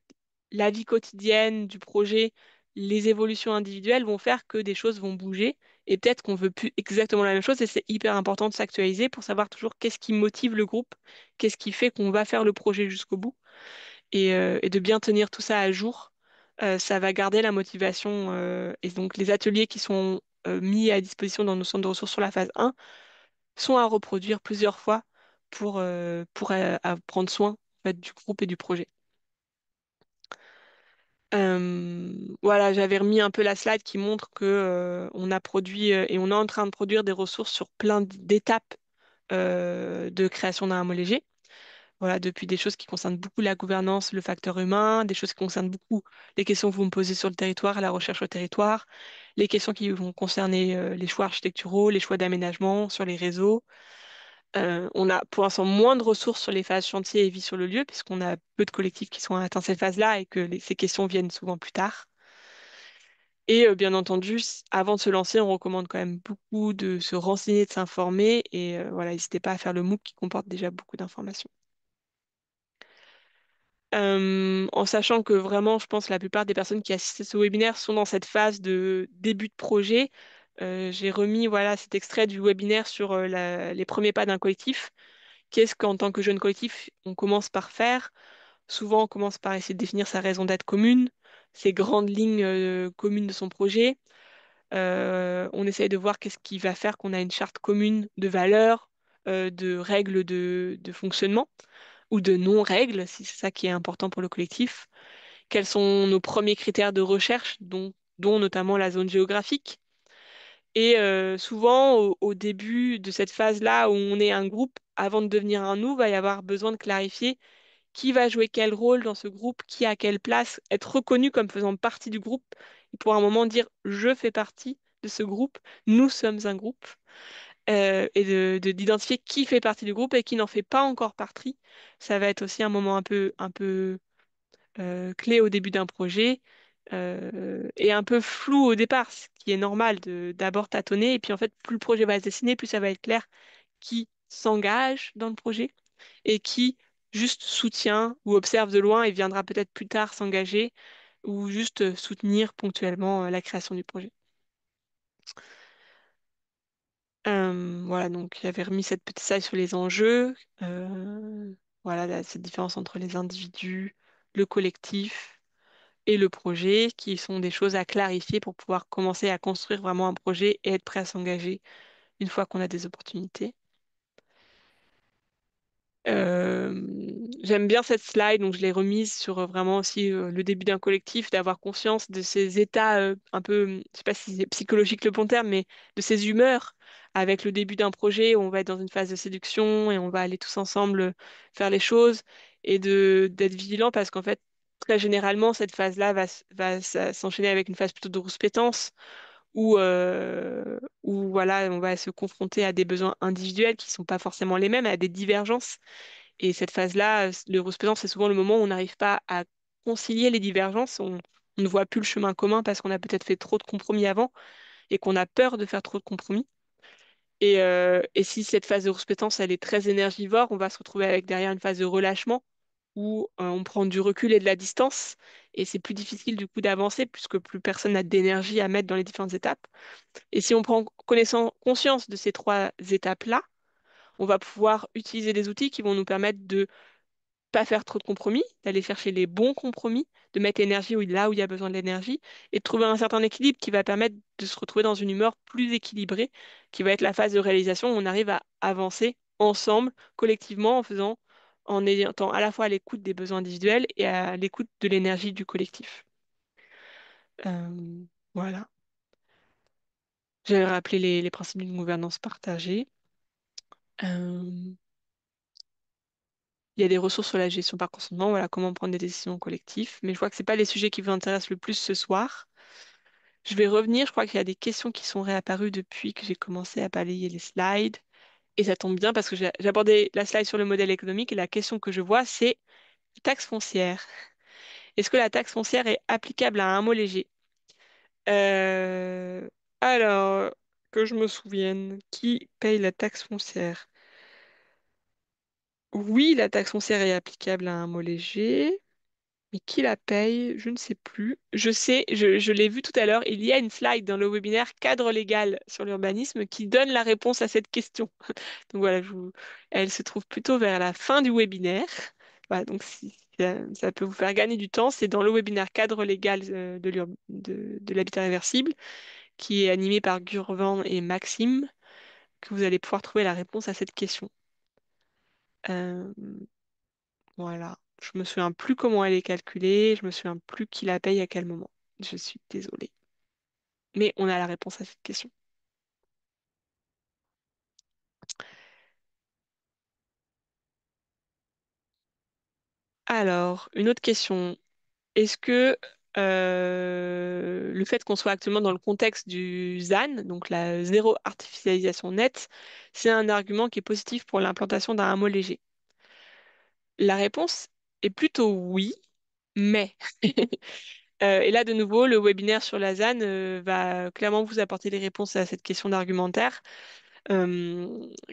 la vie quotidienne du projet, les évolutions individuelles vont faire que des choses vont bouger et peut-être qu'on veut plus exactement la même chose et c'est hyper important de s'actualiser pour savoir toujours qu'est-ce qui motive le groupe, qu'est-ce qui fait qu'on va faire le projet jusqu'au bout et, euh, de bien tenir tout ça à jour. Euh, ça va garder la motivation euh, et donc les ateliers qui sont mis à disposition dans nos centres de ressources sur la phase 1 sont à reproduire plusieurs fois pour, pour prendre soin du groupe et du projet. Euh, voilà, j'avais remis un peu la slide qui montre que euh, on a produit euh, et on est en train de produire des ressources sur plein d'étapes de création d'un hameau léger. Voilà, depuis des choses qui concernent beaucoup la gouvernance, le facteur humain, des choses qui concernent beaucoup les questions que vous me posez sur le territoire, la recherche au territoire, les questions qui vont concerner les choix architecturaux, les choix d'aménagement sur les réseaux, euh, on a pour l'instant moins de ressources sur les phases chantier et vie sur le lieu, puisqu'on a peu de collectifs qui sont atteints cette phase là et que ces questions viennent souvent plus tard. Et euh, bien entendu, avant de se lancer, on recommande quand même beaucoup de se renseigner, de s'informer. Et euh, voilà, n'hésitez pas à faire le MOOC qui comporte déjà beaucoup d'informations. en sachant que vraiment, je pense, que la plupart des personnes qui assistent à ce webinaire sont dans cette phase de début de projet, euh, j'ai remis voilà, cet extrait du webinaire sur euh, les premiers pas d'un collectif. Qu'est-ce qu'en tant que jeune collectif, on commence par faire Souvent, on commence par essayer de définir sa raison d'être commune, ses grandes lignes euh, communes de son projet. on essaye de voir qu'est-ce qui va faire qu'on a une charte commune de valeurs, de règles de, fonctionnement ou de non-règles, si c'est ça qui est important pour le collectif. Quels sont nos premiers critères de recherche, dont notamment la zone géographique et euh, souvent, au, début de cette phase-là où on est un groupe, avant de devenir un nous, va y avoir besoin de clarifier qui va jouer quel rôle dans ce groupe, qui a quelle place, être reconnu comme faisant partie du groupe, et pour un moment dire je fais partie de ce groupe, nous sommes un groupe, euh, et d'identifier qui fait partie du groupe et qui n'en fait pas encore partie. Ça va être aussi un moment un peu, un peu euh, clé au début d'un projet et euh, est un peu flou au départ, ce qui est normal de d'abord tâtonner. Et puis en fait, plus le projet va se dessiner, plus ça va être clair qui s'engage dans le projet et qui juste soutient ou observe de loin et viendra peut-être plus tard s'engager ou juste soutenir ponctuellement euh, la création du projet. Euh, voilà, donc j'avais remis cette petite salle sur les enjeux. voilà, cette différence entre les individus, le collectif, et le projet, qui sont des choses à clarifier pour pouvoir commencer à construire vraiment un projet et être prêt à s'engager une fois qu'on a des opportunités. Euh, j'aime bien cette slide, donc je l'ai remise sur euh, vraiment aussi euh, le début d'un collectif, d'avoir conscience de ces états un peu, je ne sais pas si c'est psychologique le bon terme, mais de ces humeurs avec le début d'un projet on va être dans une phase de séduction et on va aller tous ensemble faire les choses et d'être vigilant parce qu'en fait, Très généralement, cette phase-là va, s'enchaîner avec une phase plutôt de rousse où, euh, où voilà, on va se confronter à des besoins individuels qui ne sont pas forcément les mêmes, à des divergences. Et cette phase-là, le rouspétance, c'est souvent le moment où on n'arrive pas à concilier les divergences, on, ne voit plus le chemin commun parce qu'on a peut-être fait trop de compromis avant et qu'on a peur de faire trop de compromis. Et, euh, si cette phase de rouspétance, elle est très énergivore, on va se retrouver avec derrière une phase de relâchement où euh, on prend du recul et de la distance, et c'est plus difficile du coup d'avancer puisque plus personne n'a d'énergie à mettre dans les différentes étapes. Et si on prend conscience de ces trois étapes-là, on va pouvoir utiliser des outils qui vont nous permettre de pas faire trop de compromis, d'aller chercher les bons compromis, de mettre l'énergie là où il y a besoin de l'énergie et de trouver un certain équilibre qui va permettre de se retrouver dans une humeur plus équilibrée, qui va être la phase de réalisation où on arrive à avancer ensemble, collectivement, en faisant en étant à la fois à l'écoute des besoins individuels et à l'écoute de l'énergie du collectif. Euh, voilà. J'avais rappelé les, principes d'une gouvernance partagée. Euh, il y a des ressources sur la gestion par consentement, voilà comment prendre des décisions collectives. Mais je vois que ce pas les sujets qui vous intéressent le plus ce soir. Je vais revenir, je crois qu'il y a des questions qui sont réapparues depuis que j'ai commencé à balayer les slides. Et ça tombe bien parce que j'abordais la slide sur le modèle économique et la question que je vois, c'est taxe foncière. Est-ce que la taxe foncière est applicable à un mot léger euh, Alors, que je me souvienne, qui paye la taxe foncière Oui, la taxe foncière est applicable à un mot léger. Mais qui la paye? Je ne sais plus. Je sais, je, l'ai vu tout à l'heure, il y a une slide dans le webinaire cadre légal sur l'urbanisme qui donne la réponse à cette question. Donc voilà, elle se trouve plutôt vers la fin du webinaire. donc si euh, ça, peut vous faire gagner du temps, c'est dans le webinaire cadre légal euh, de, l'habitat réversible qui est animé par Gurvan et Maxime que vous allez pouvoir trouver la réponse à cette question. Euh, voilà. Je me souviens plus comment elle est calculée, je me souviens plus qui la paye à quel moment. Je suis désolée. Mais on a la réponse à cette question. Alors, une autre question. Est-ce que euh, le fait qu'on soit actuellement dans le contexte du ZAN, donc la zéro artificialisation nette, c'est un argument qui est positif pour l'implantation d'un hameau léger? La réponse et plutôt oui, mais. Euh, et là, de nouveau, le webinaire sur la ZAN euh, va clairement vous apporter les réponses à cette question d'argumentaire. Euh,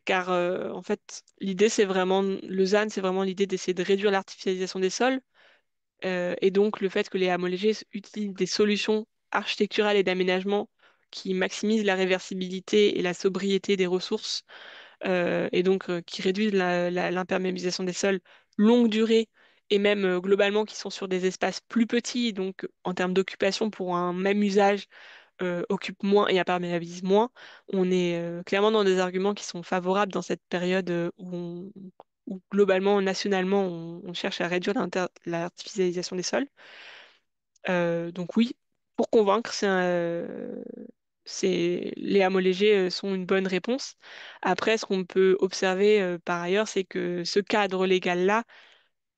car en fait, l'idée, c'est vraiment, le ZAN, c'est vraiment l'idée d'essayer de réduire l'artificialisation des sols. et donc, le fait que les hameaux utilisent des solutions architecturales et d'aménagement qui maximisent la réversibilité et la sobriété des ressources, et donc qui réduisent l'imperméabilisation des sols longue durée et même euh, globalement qui sont sur des espaces plus petits, donc en termes d'occupation pour un même usage, euh, occupent moins et imperméabilisent moins. On est euh, clairement dans des arguments qui sont favorables dans cette période où, globalement, nationalement, on, cherche à réduire l'artificialisation des sols. donc oui, pour convaincre, c'est les hameaux légers sont une bonne réponse. Après, ce qu'on peut observer par ailleurs, c'est que ce cadre légal-là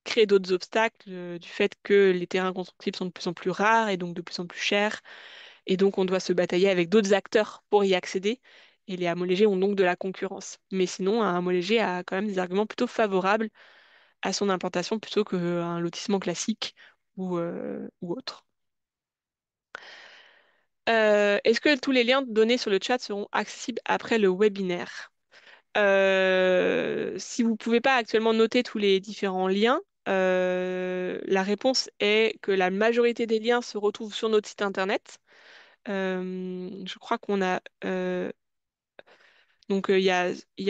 créer d'autres obstacles euh, du fait que les terrains constructibles sont de plus en plus rares et donc de plus en plus chers. Et donc, on doit se batailler avec d'autres acteurs pour y accéder. Et les amolégés ont donc de la concurrence. Mais sinon, un amolégé a quand même des arguments plutôt favorables à son implantation plutôt qu'un lotissement classique ou, euh, autre. Euh, est-ce que tous les liens donnés sur le chat seront accessibles après le webinaire Si vous ne pouvez pas actuellement noter tous les différents liens, euh, la réponse est que la majorité des liens se retrouvent sur notre site internet. Euh, je crois qu'on a euh, donc il y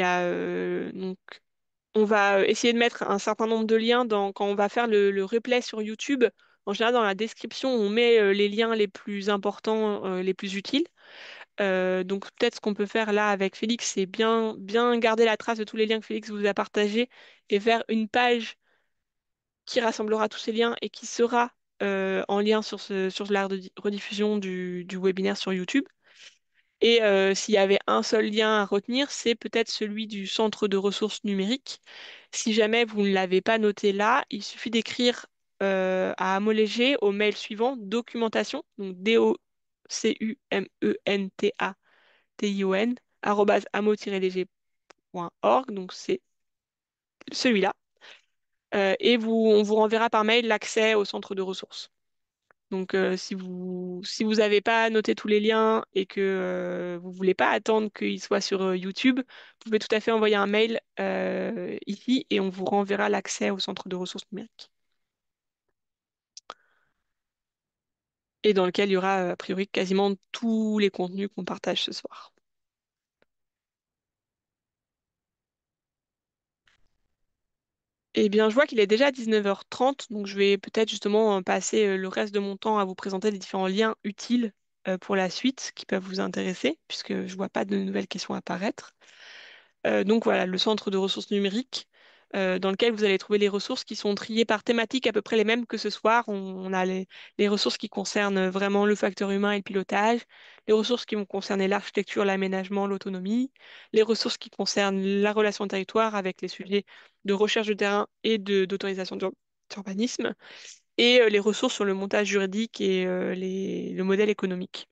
a, donc on va essayer de mettre un certain nombre de liens dans, quand on va faire le, replay sur YouTube. En général, dans la description, on met les liens les plus importants, les plus utiles. donc peut-être ce qu'on peut faire là avec Félix, c'est bien, bien garder la trace de tous les liens que Félix vous a partagés et faire une page qui rassemblera tous ces liens et qui sera euh, en lien sur, ce, sur la rediffusion du, webinaire sur YouTube. Et euh, s'il y avait un seul lien à retenir, c'est peut-être celui du centre de ressources numériques. Si jamais vous ne l'avez pas noté là, il suffit d'écrire euh, à AmoLéger au mail suivant documentation, donc D-O-C-U-M-E-N-T-A-T-I-O-N, amo-léger.org, donc c'est celui-là. Euh, et on vous renverra par mail l'accès au centre de ressources. Donc, euh, si vous si vous n'avez pas noté tous les liens et que euh, vous ne voulez pas attendre qu'il soient sur YouTube, vous pouvez tout à fait envoyer un mail ici et on vous renverra l'accès au centre de ressources numériques. Et dans lequel il y aura a priori quasiment tous les contenus qu'on partage ce soir. Eh bien, je vois qu'il est déjà 19h30, donc je vais peut-être justement euh, passer euh, le reste de mon temps à vous présenter les différents liens utiles euh, pour la suite qui peuvent vous intéresser, puisque je ne vois pas de nouvelles questions apparaître. donc voilà, le centre de ressources numériques, euh, dans lequel vous allez trouver les ressources qui sont triées par thématique à peu près les mêmes que ce soir. On, a les, ressources qui concernent vraiment le facteur humain et le pilotage, les ressources qui vont concerner l'architecture, l'aménagement, l'autonomie, les ressources qui concernent la relation territoire avec les sujets de recherche de terrain et d'autorisation d'urbanisme, et euh, les ressources sur le montage juridique et euh, le modèle économique.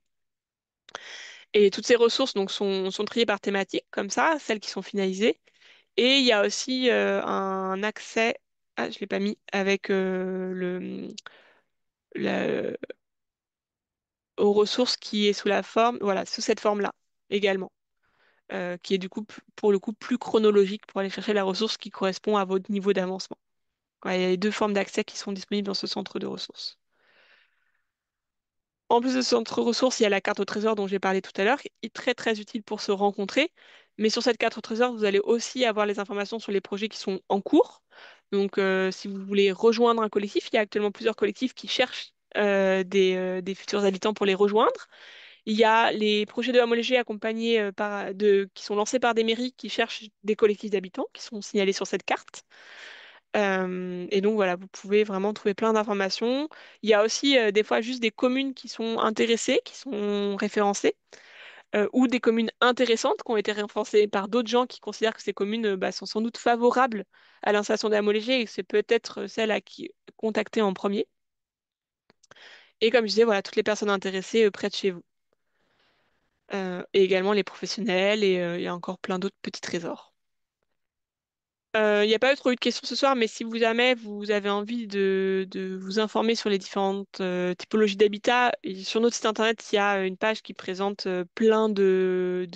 Et toutes ces ressources donc, sont, sont triées par thématique, comme ça, celles qui sont finalisées. Et il y a aussi euh, un accès, ah, je l'ai pas mis, avec euh, le, aux ressources qui est sous la forme, voilà, sous cette forme-là également, euh, qui est du coup, pour le coup, plus chronologique pour aller chercher la ressource qui correspond à votre niveau d'avancement. il y a les deux formes d'accès qui sont disponibles dans ce centre de ressources. En plus de ce centre ressources, il y a la carte au trésor dont j'ai parlé tout à l'heure, qui est très très utile pour se rencontrer. Mais sur cette carte au trésor, vous allez aussi avoir les informations sur les projets qui sont en cours. Donc, euh, si vous voulez rejoindre un collectif, il y a actuellement plusieurs collectifs qui cherchent euh, euh, des, futurs habitants pour les rejoindre. Il y a les projets de homologie accompagnés par de, qui sont lancés par des mairies qui cherchent des collectifs d'habitants qui sont signalés sur cette carte. et donc voilà, vous pouvez vraiment trouver plein d'informations. Il y a aussi des fois juste des communes qui sont intéressées, qui sont référencées. Euh, ou des communes intéressantes qui ont été renforcées par d'autres gens qui considèrent que ces communes euh, bah, sont sans doute favorables à l'installation des et c'est peut-être euh, celle à qui contacter en premier. Et comme je disais, voilà, toutes les personnes intéressées près de chez vous. et également les professionnels et, il y a encore plein d'autres petits trésors. Il euh, n'y a pas eu trop de questions ce soir, mais si vous jamais vous avez envie de, vous informer sur les différentes euh, typologies d'habitat, sur notre site internet, il y a une page qui présente euh, plein de,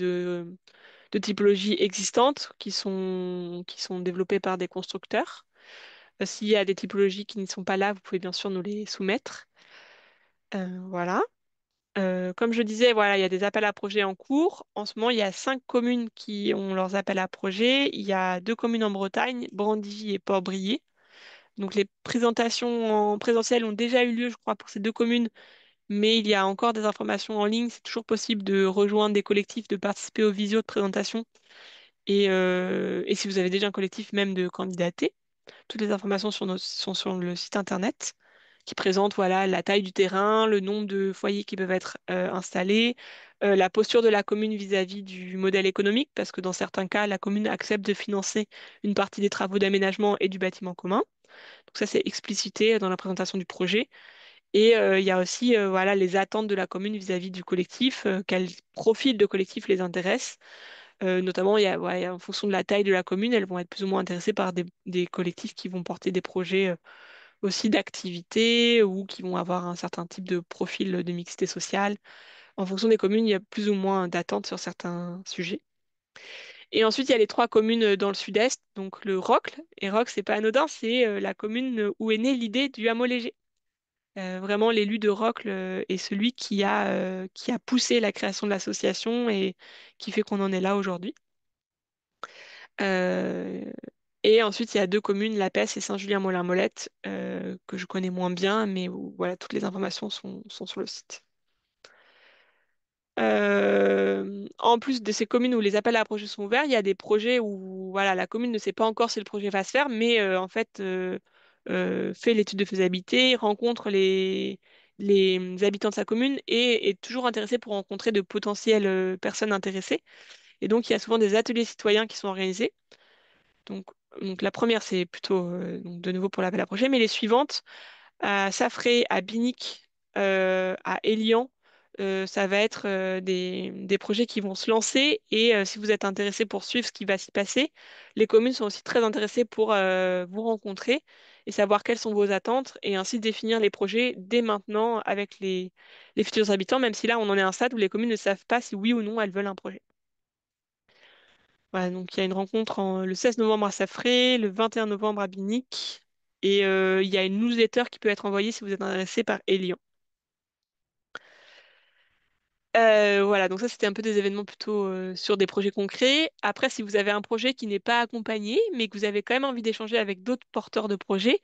typologies existantes qui sont, développées par des constructeurs. S'il y a des typologies qui ne sont pas là, vous pouvez bien sûr nous les soumettre. voilà comme je disais, voilà, il y a des appels à projets en cours. En ce moment, il y a cinq communes qui ont leurs appels à projets. Il y a deux communes en Bretagne, Brandivy et Port-Brié. Donc les présentations en présentiel ont déjà eu lieu, je crois, pour ces deux communes, mais il y a encore des informations en ligne. C'est toujours possible de rejoindre des collectifs, de participer aux visios de présentation. Et, si vous avez déjà un collectif, même de candidater. Toutes les informations sont sur le site internet qui présente voilà, la taille du terrain, le nombre de foyers qui peuvent être euh, installés, euh, la posture de la commune vis-à-vis du modèle économique, parce que dans certains cas, la commune accepte de financer une partie des travaux d'aménagement et du bâtiment commun. Donc ça, c'est explicité dans la présentation du projet. Et euh, il y a aussi voilà, les attentes de la commune vis-à-vis du collectif, quel profil de collectif les intéresse. notamment, il en fonction de la taille de la commune, elles vont être plus ou moins intéressées par des, des collectifs qui vont porter des projets aussi d'activités ou qui vont avoir un certain type de profil de mixité sociale. En fonction des communes, il y a plus ou moins d'attentes sur certains sujets. Et ensuite, il y a les trois communes euh, dans le sud-est, donc le Rocle. Et Rocle, c'est pas anodin, c'est euh, la commune euh, où est née l'idée du hameau léger. vraiment, l'élu de Rocle est celui qui a, qui a poussé la création de l'association et qui fait qu'on en est là aujourd'hui. Euh, et ensuite, il y a deux communes, La Pesse et Saint-Julien-Molin-Molette, euh, que je connais moins bien, mais où, voilà, toutes les informations sont, sur le site. Euh, en plus de ces communes où les appels à projets sont ouverts, il y a des projets où voilà, la commune ne sait pas encore si le projet va se faire, mais euh, en fait fait l'étude de faisabilité, rencontre les, habitants de sa commune et est toujours intéressée pour rencontrer de potentielles personnes intéressées. Et donc, il y a souvent des ateliers citoyens qui sont organisés. Donc, donc la première, c'est plutôt euh, de nouveau pour l'appel à projet, mais les suivantes, à euh, Safré, à Binic, euh, à Elian, ça va être des, projets qui vont se lancer et si vous êtes intéressé pour suivre ce qui va s'y passer, les communes sont aussi très intéressées pour vous rencontrer et savoir quelles sont vos attentes et ainsi définir les projets dès maintenant avec les, les futurs habitants, même si là on en est à un stade où les communes ne savent pas si oui ou non elles veulent un projet donc il y a une rencontre le 16 novembre à Safré, le 21 novembre à Binic, et euh, il y a une newsletter qui peut être envoyée si vous êtes intéressé par Elion. Euh, voilà, donc ça c'était un peu des événements plutôt euh, sur des projets concrets. Après, si vous avez un projet qui n'est pas accompagné, mais que vous avez quand même envie d'échanger avec d'autres porteurs de projets,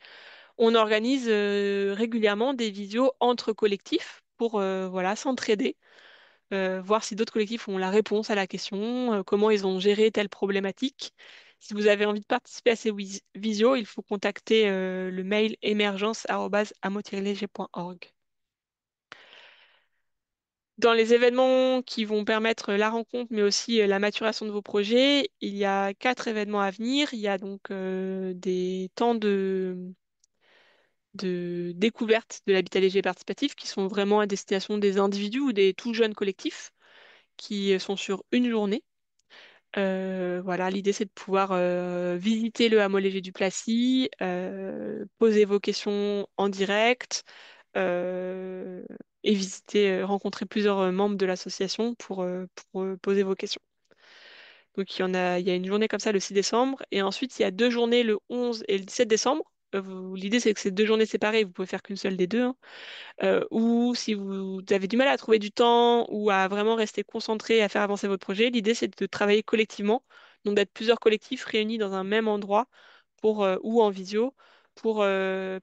on organise régulièrement des visios entre collectifs pour s'entraider. Euh, voir si d'autres collectifs ont la réponse à la question, euh, comment ils ont géré telle problématique. Si vous avez envie de participer à ces visio il faut contacter euh, le mail émergenceamo Dans les événements qui vont permettre la rencontre, mais aussi la maturation de vos projets, il y a quatre événements à venir. Il y a donc des temps de de découverte de l'habitat léger participatif qui sont vraiment à destination des individus ou des tout jeunes collectifs qui euh, sont sur une journée. Euh, voilà, l'idée c'est de pouvoir euh, visiter le hameau léger du Placy, poser vos questions en direct et visiter, rencontrer plusieurs membres de l'association pour, poser vos questions. Donc il y, en a, il y a une journée comme ça le 6 décembre et ensuite il y a deux journées le 11 et le 17 décembre euh, l'idée c'est que c'est deux journées séparées, vous pouvez faire qu'une seule des deux. Hein. Euh, ou si vous avez du mal à trouver du temps ou à vraiment rester concentré à faire avancer votre projet, l'idée c'est de travailler collectivement, donc d'être plusieurs collectifs réunis dans un même endroit pour, euh, ou en visio pour,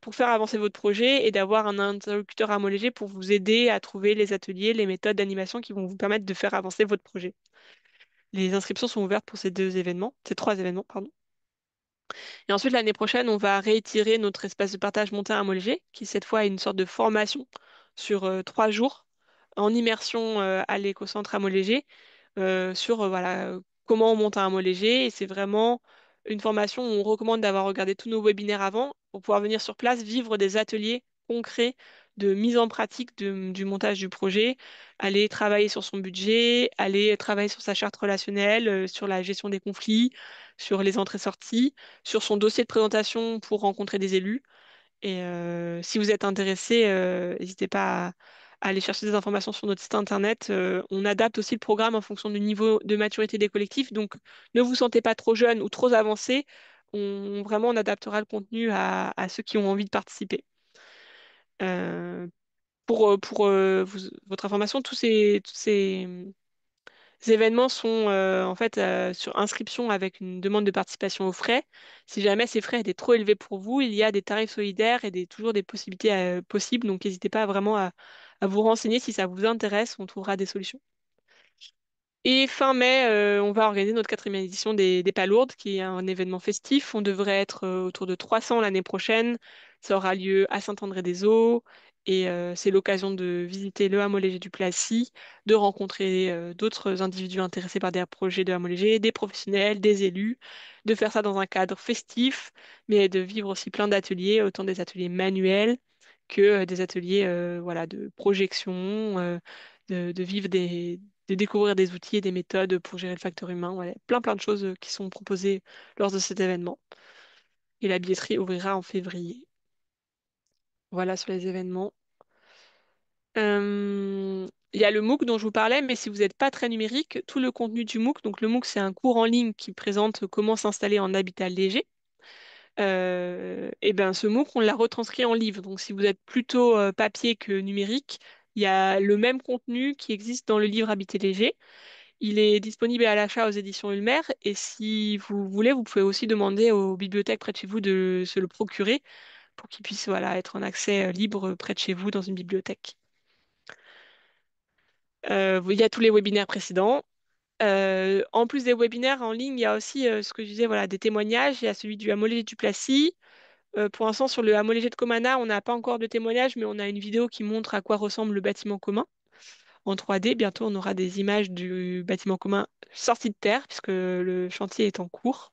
pour faire avancer votre projet et d'avoir un interlocuteur amolégé pour vous aider à trouver les ateliers, les méthodes d'animation qui vont vous permettre de faire avancer votre projet. Les inscriptions sont ouvertes pour ces deux événements, ces trois événements, pardon. Et ensuite, l'année prochaine, on va réitérer notre espace de partage monté à Amolégé, qui cette fois est une sorte de formation sur euh, trois jours en immersion euh, à l'écocentre à euh, sur voilà, comment on monte un Amolégé. Et c'est vraiment une formation où on recommande d'avoir regardé tous nos webinaires avant pour pouvoir venir sur place vivre des ateliers concrets de mise en pratique du montage du projet, aller travailler sur son budget, aller travailler sur sa charte relationnelle, sur la gestion des conflits, sur les entrées-sorties, sur son dossier de présentation pour rencontrer des élus. Et euh, si vous êtes intéressé, euh, n'hésitez pas à, aller chercher des informations sur notre site internet. Euh, on adapte aussi le programme en fonction du niveau de maturité des collectifs. Donc, ne vous sentez pas trop jeune ou trop avancé. On, vraiment, on adaptera le contenu à, ceux qui ont envie de participer. pour, pour votre information, tous ces, tous ces ces événements sont euh, en fait euh, sur inscription avec une demande de participation aux frais. Si jamais ces frais étaient trop élevés pour vous, il y a des tarifs solidaires et toujours des possibilités euh, possibles. Donc n'hésitez pas vraiment à, vous renseigner si ça vous intéresse, on trouvera des solutions. Et fin mai, on va organiser notre quatrième édition des, des, Palourdes, qui est un événement festif. On devrait être autour de 300 l'année prochaine. Ça aura lieu à Saint-André-des-Eaux et euh, c'est l'occasion de visiter le hameau léger du Placy, de rencontrer euh, d'autres individus intéressés par des projets de hameau léger, des professionnels, des élus, de faire ça dans un cadre festif, mais de vivre aussi plein d'ateliers, autant des ateliers manuels que euh, des ateliers voilà, de projection, de, vivre de découvrir des outils et des méthodes pour gérer le facteur humain. Plein plein de choses qui sont proposées lors de cet événement. Et la billetterie ouvrira en février. Voilà sur les événements. Euh, il y a le MOOC dont je vous parlais, mais si vous n'êtes pas très numérique, tout le contenu du MOOC, donc le MOOC, c'est un cours en ligne qui présente comment s'installer en habitat léger. Euh, et bien ce MOOC, on l'a retranscrit en livre. Donc si vous êtes plutôt euh, papier que numérique, il y a le même contenu qui existe dans le livre Habiter léger. Il est disponible à l'achat aux éditions Ulmer et si vous voulez, vous pouvez aussi demander aux bibliothèques près de chez vous de se le procurer pour qu'ils puissent voilà, être en accès euh, libre euh, près de chez vous dans une bibliothèque. Euh, il y a tous les webinaires précédents. en plus des webinaires en ligne, il y a aussi ce que je disais, voilà, des témoignages. Il y a celui du Hamolégé du Placis. pour l'instant, sur le hameau de Comana, on n'a pas encore de témoignages, mais on a une vidéo qui montre à quoi ressemble le bâtiment commun en 3D. Bientôt, on aura des images du bâtiment commun sorti de terre, puisque le chantier est en cours.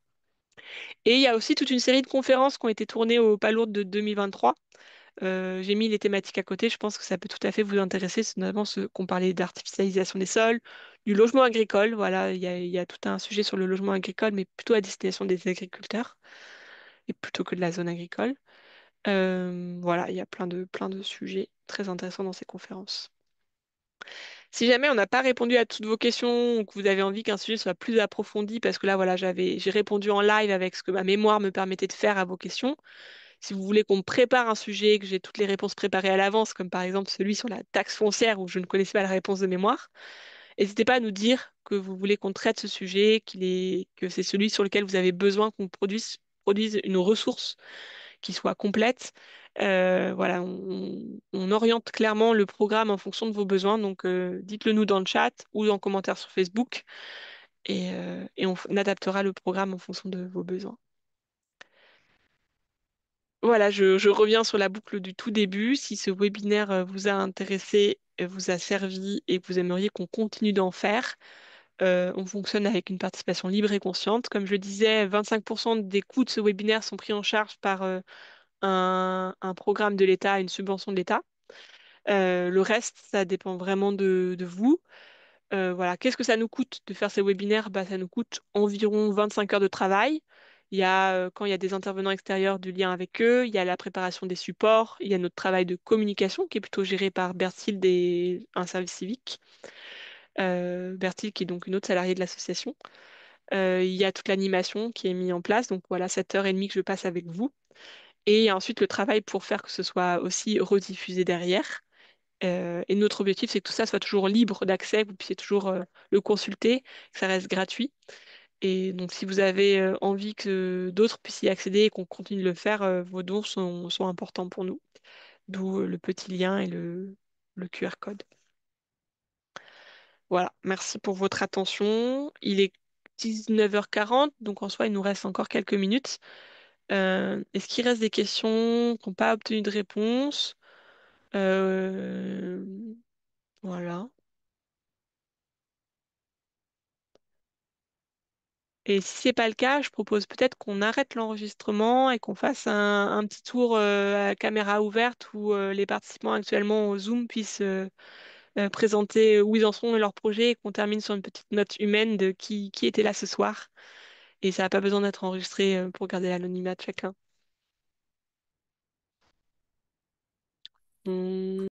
Et il y a aussi toute une série de conférences qui ont été tournées au Palourde de 2023. Euh, j'ai mis les thématiques à côté, je pense que ça peut tout à fait vous intéresser, notamment ce qu'on parlait d'artificialisation des sols, du logement agricole, voilà, il y, a, tout un sujet sur le logement agricole, mais plutôt à destination des agriculteurs, et plutôt que de la zone agricole. Euh, voilà, il y a plein de, plein de sujets très intéressants dans ces conférences. Si jamais on n'a pas répondu à toutes vos questions ou que vous avez envie qu'un sujet soit plus approfondi, parce que là, voilà, j'avais, j'ai répondu en live avec ce que ma mémoire me permettait de faire à vos questions. Si vous voulez qu'on prépare un sujet, que j'ai toutes les réponses préparées à l'avance, comme par exemple celui sur la taxe foncière où je ne connaissais pas la réponse de mémoire, n'hésitez pas à nous dire que vous voulez qu'on traite ce sujet, qu'il est, que c'est celui sur lequel vous avez besoin qu'on produise, produise une ressource qui soit complète euh, voilà, on, oriente clairement le programme en fonction de vos besoins. Donc, euh, dites-le nous dans le chat ou en commentaire sur Facebook. Et, euh, on, adaptera le programme en fonction de vos besoins. Voilà, je, reviens sur la boucle du tout début. Si ce webinaire vous a intéressé, vous a servi et que vous aimeriez qu'on continue d'en faire, on fonctionne avec une participation libre et consciente. Comme je disais, 25% des coûts de ce webinaire sont pris en charge par un, programme de l'État, une subvention de l'État. Euh, le reste, ça dépend vraiment de, vous. Euh, voilà. Qu'est-ce que ça nous coûte de faire ces webinaires bah, Ça nous coûte environ 25 heures de travail. Il y a, euh, quand il y a des intervenants extérieurs, du lien avec eux. Il y a la préparation des supports. Il y a notre travail de communication qui est plutôt géré par Bertil, des, un service civique. Bertil, qui est donc une autre salariée de l'association. il y a toute l'animation qui est mise en place. Donc voilà, 7h30 que je passe avec vous et ensuite le travail pour faire que ce soit aussi rediffusé derrière. Euh, et notre objectif, c'est que tout ça soit toujours libre d'accès, que vous puissiez toujours euh, le consulter, que ça reste gratuit. Et donc, si vous avez euh, envie que d'autres puissent y accéder et qu'on continue de le faire, vos dons sont, importants pour nous. D'où le petit lien et le, le QR code. Voilà, merci pour votre attention. Il est 19h40, donc en soi, il nous reste encore quelques minutes. Euh, est-ce qu'il reste des questions qui n'ont pas obtenu de réponse? Euh, voilà. Et si ce n'est pas le cas, je propose peut-être qu'on arrête l'enregistrement et qu'on fasse un, petit tour euh, à caméra ouverte où les participants actuellement au Zoom puissent présenter où ils en sont et leurs projets et qu'on termine sur une petite note humaine de qui était là ce soir et ça n'a pas besoin d'être enregistré euh, pour garder l'anonymat de chacun. Mmh.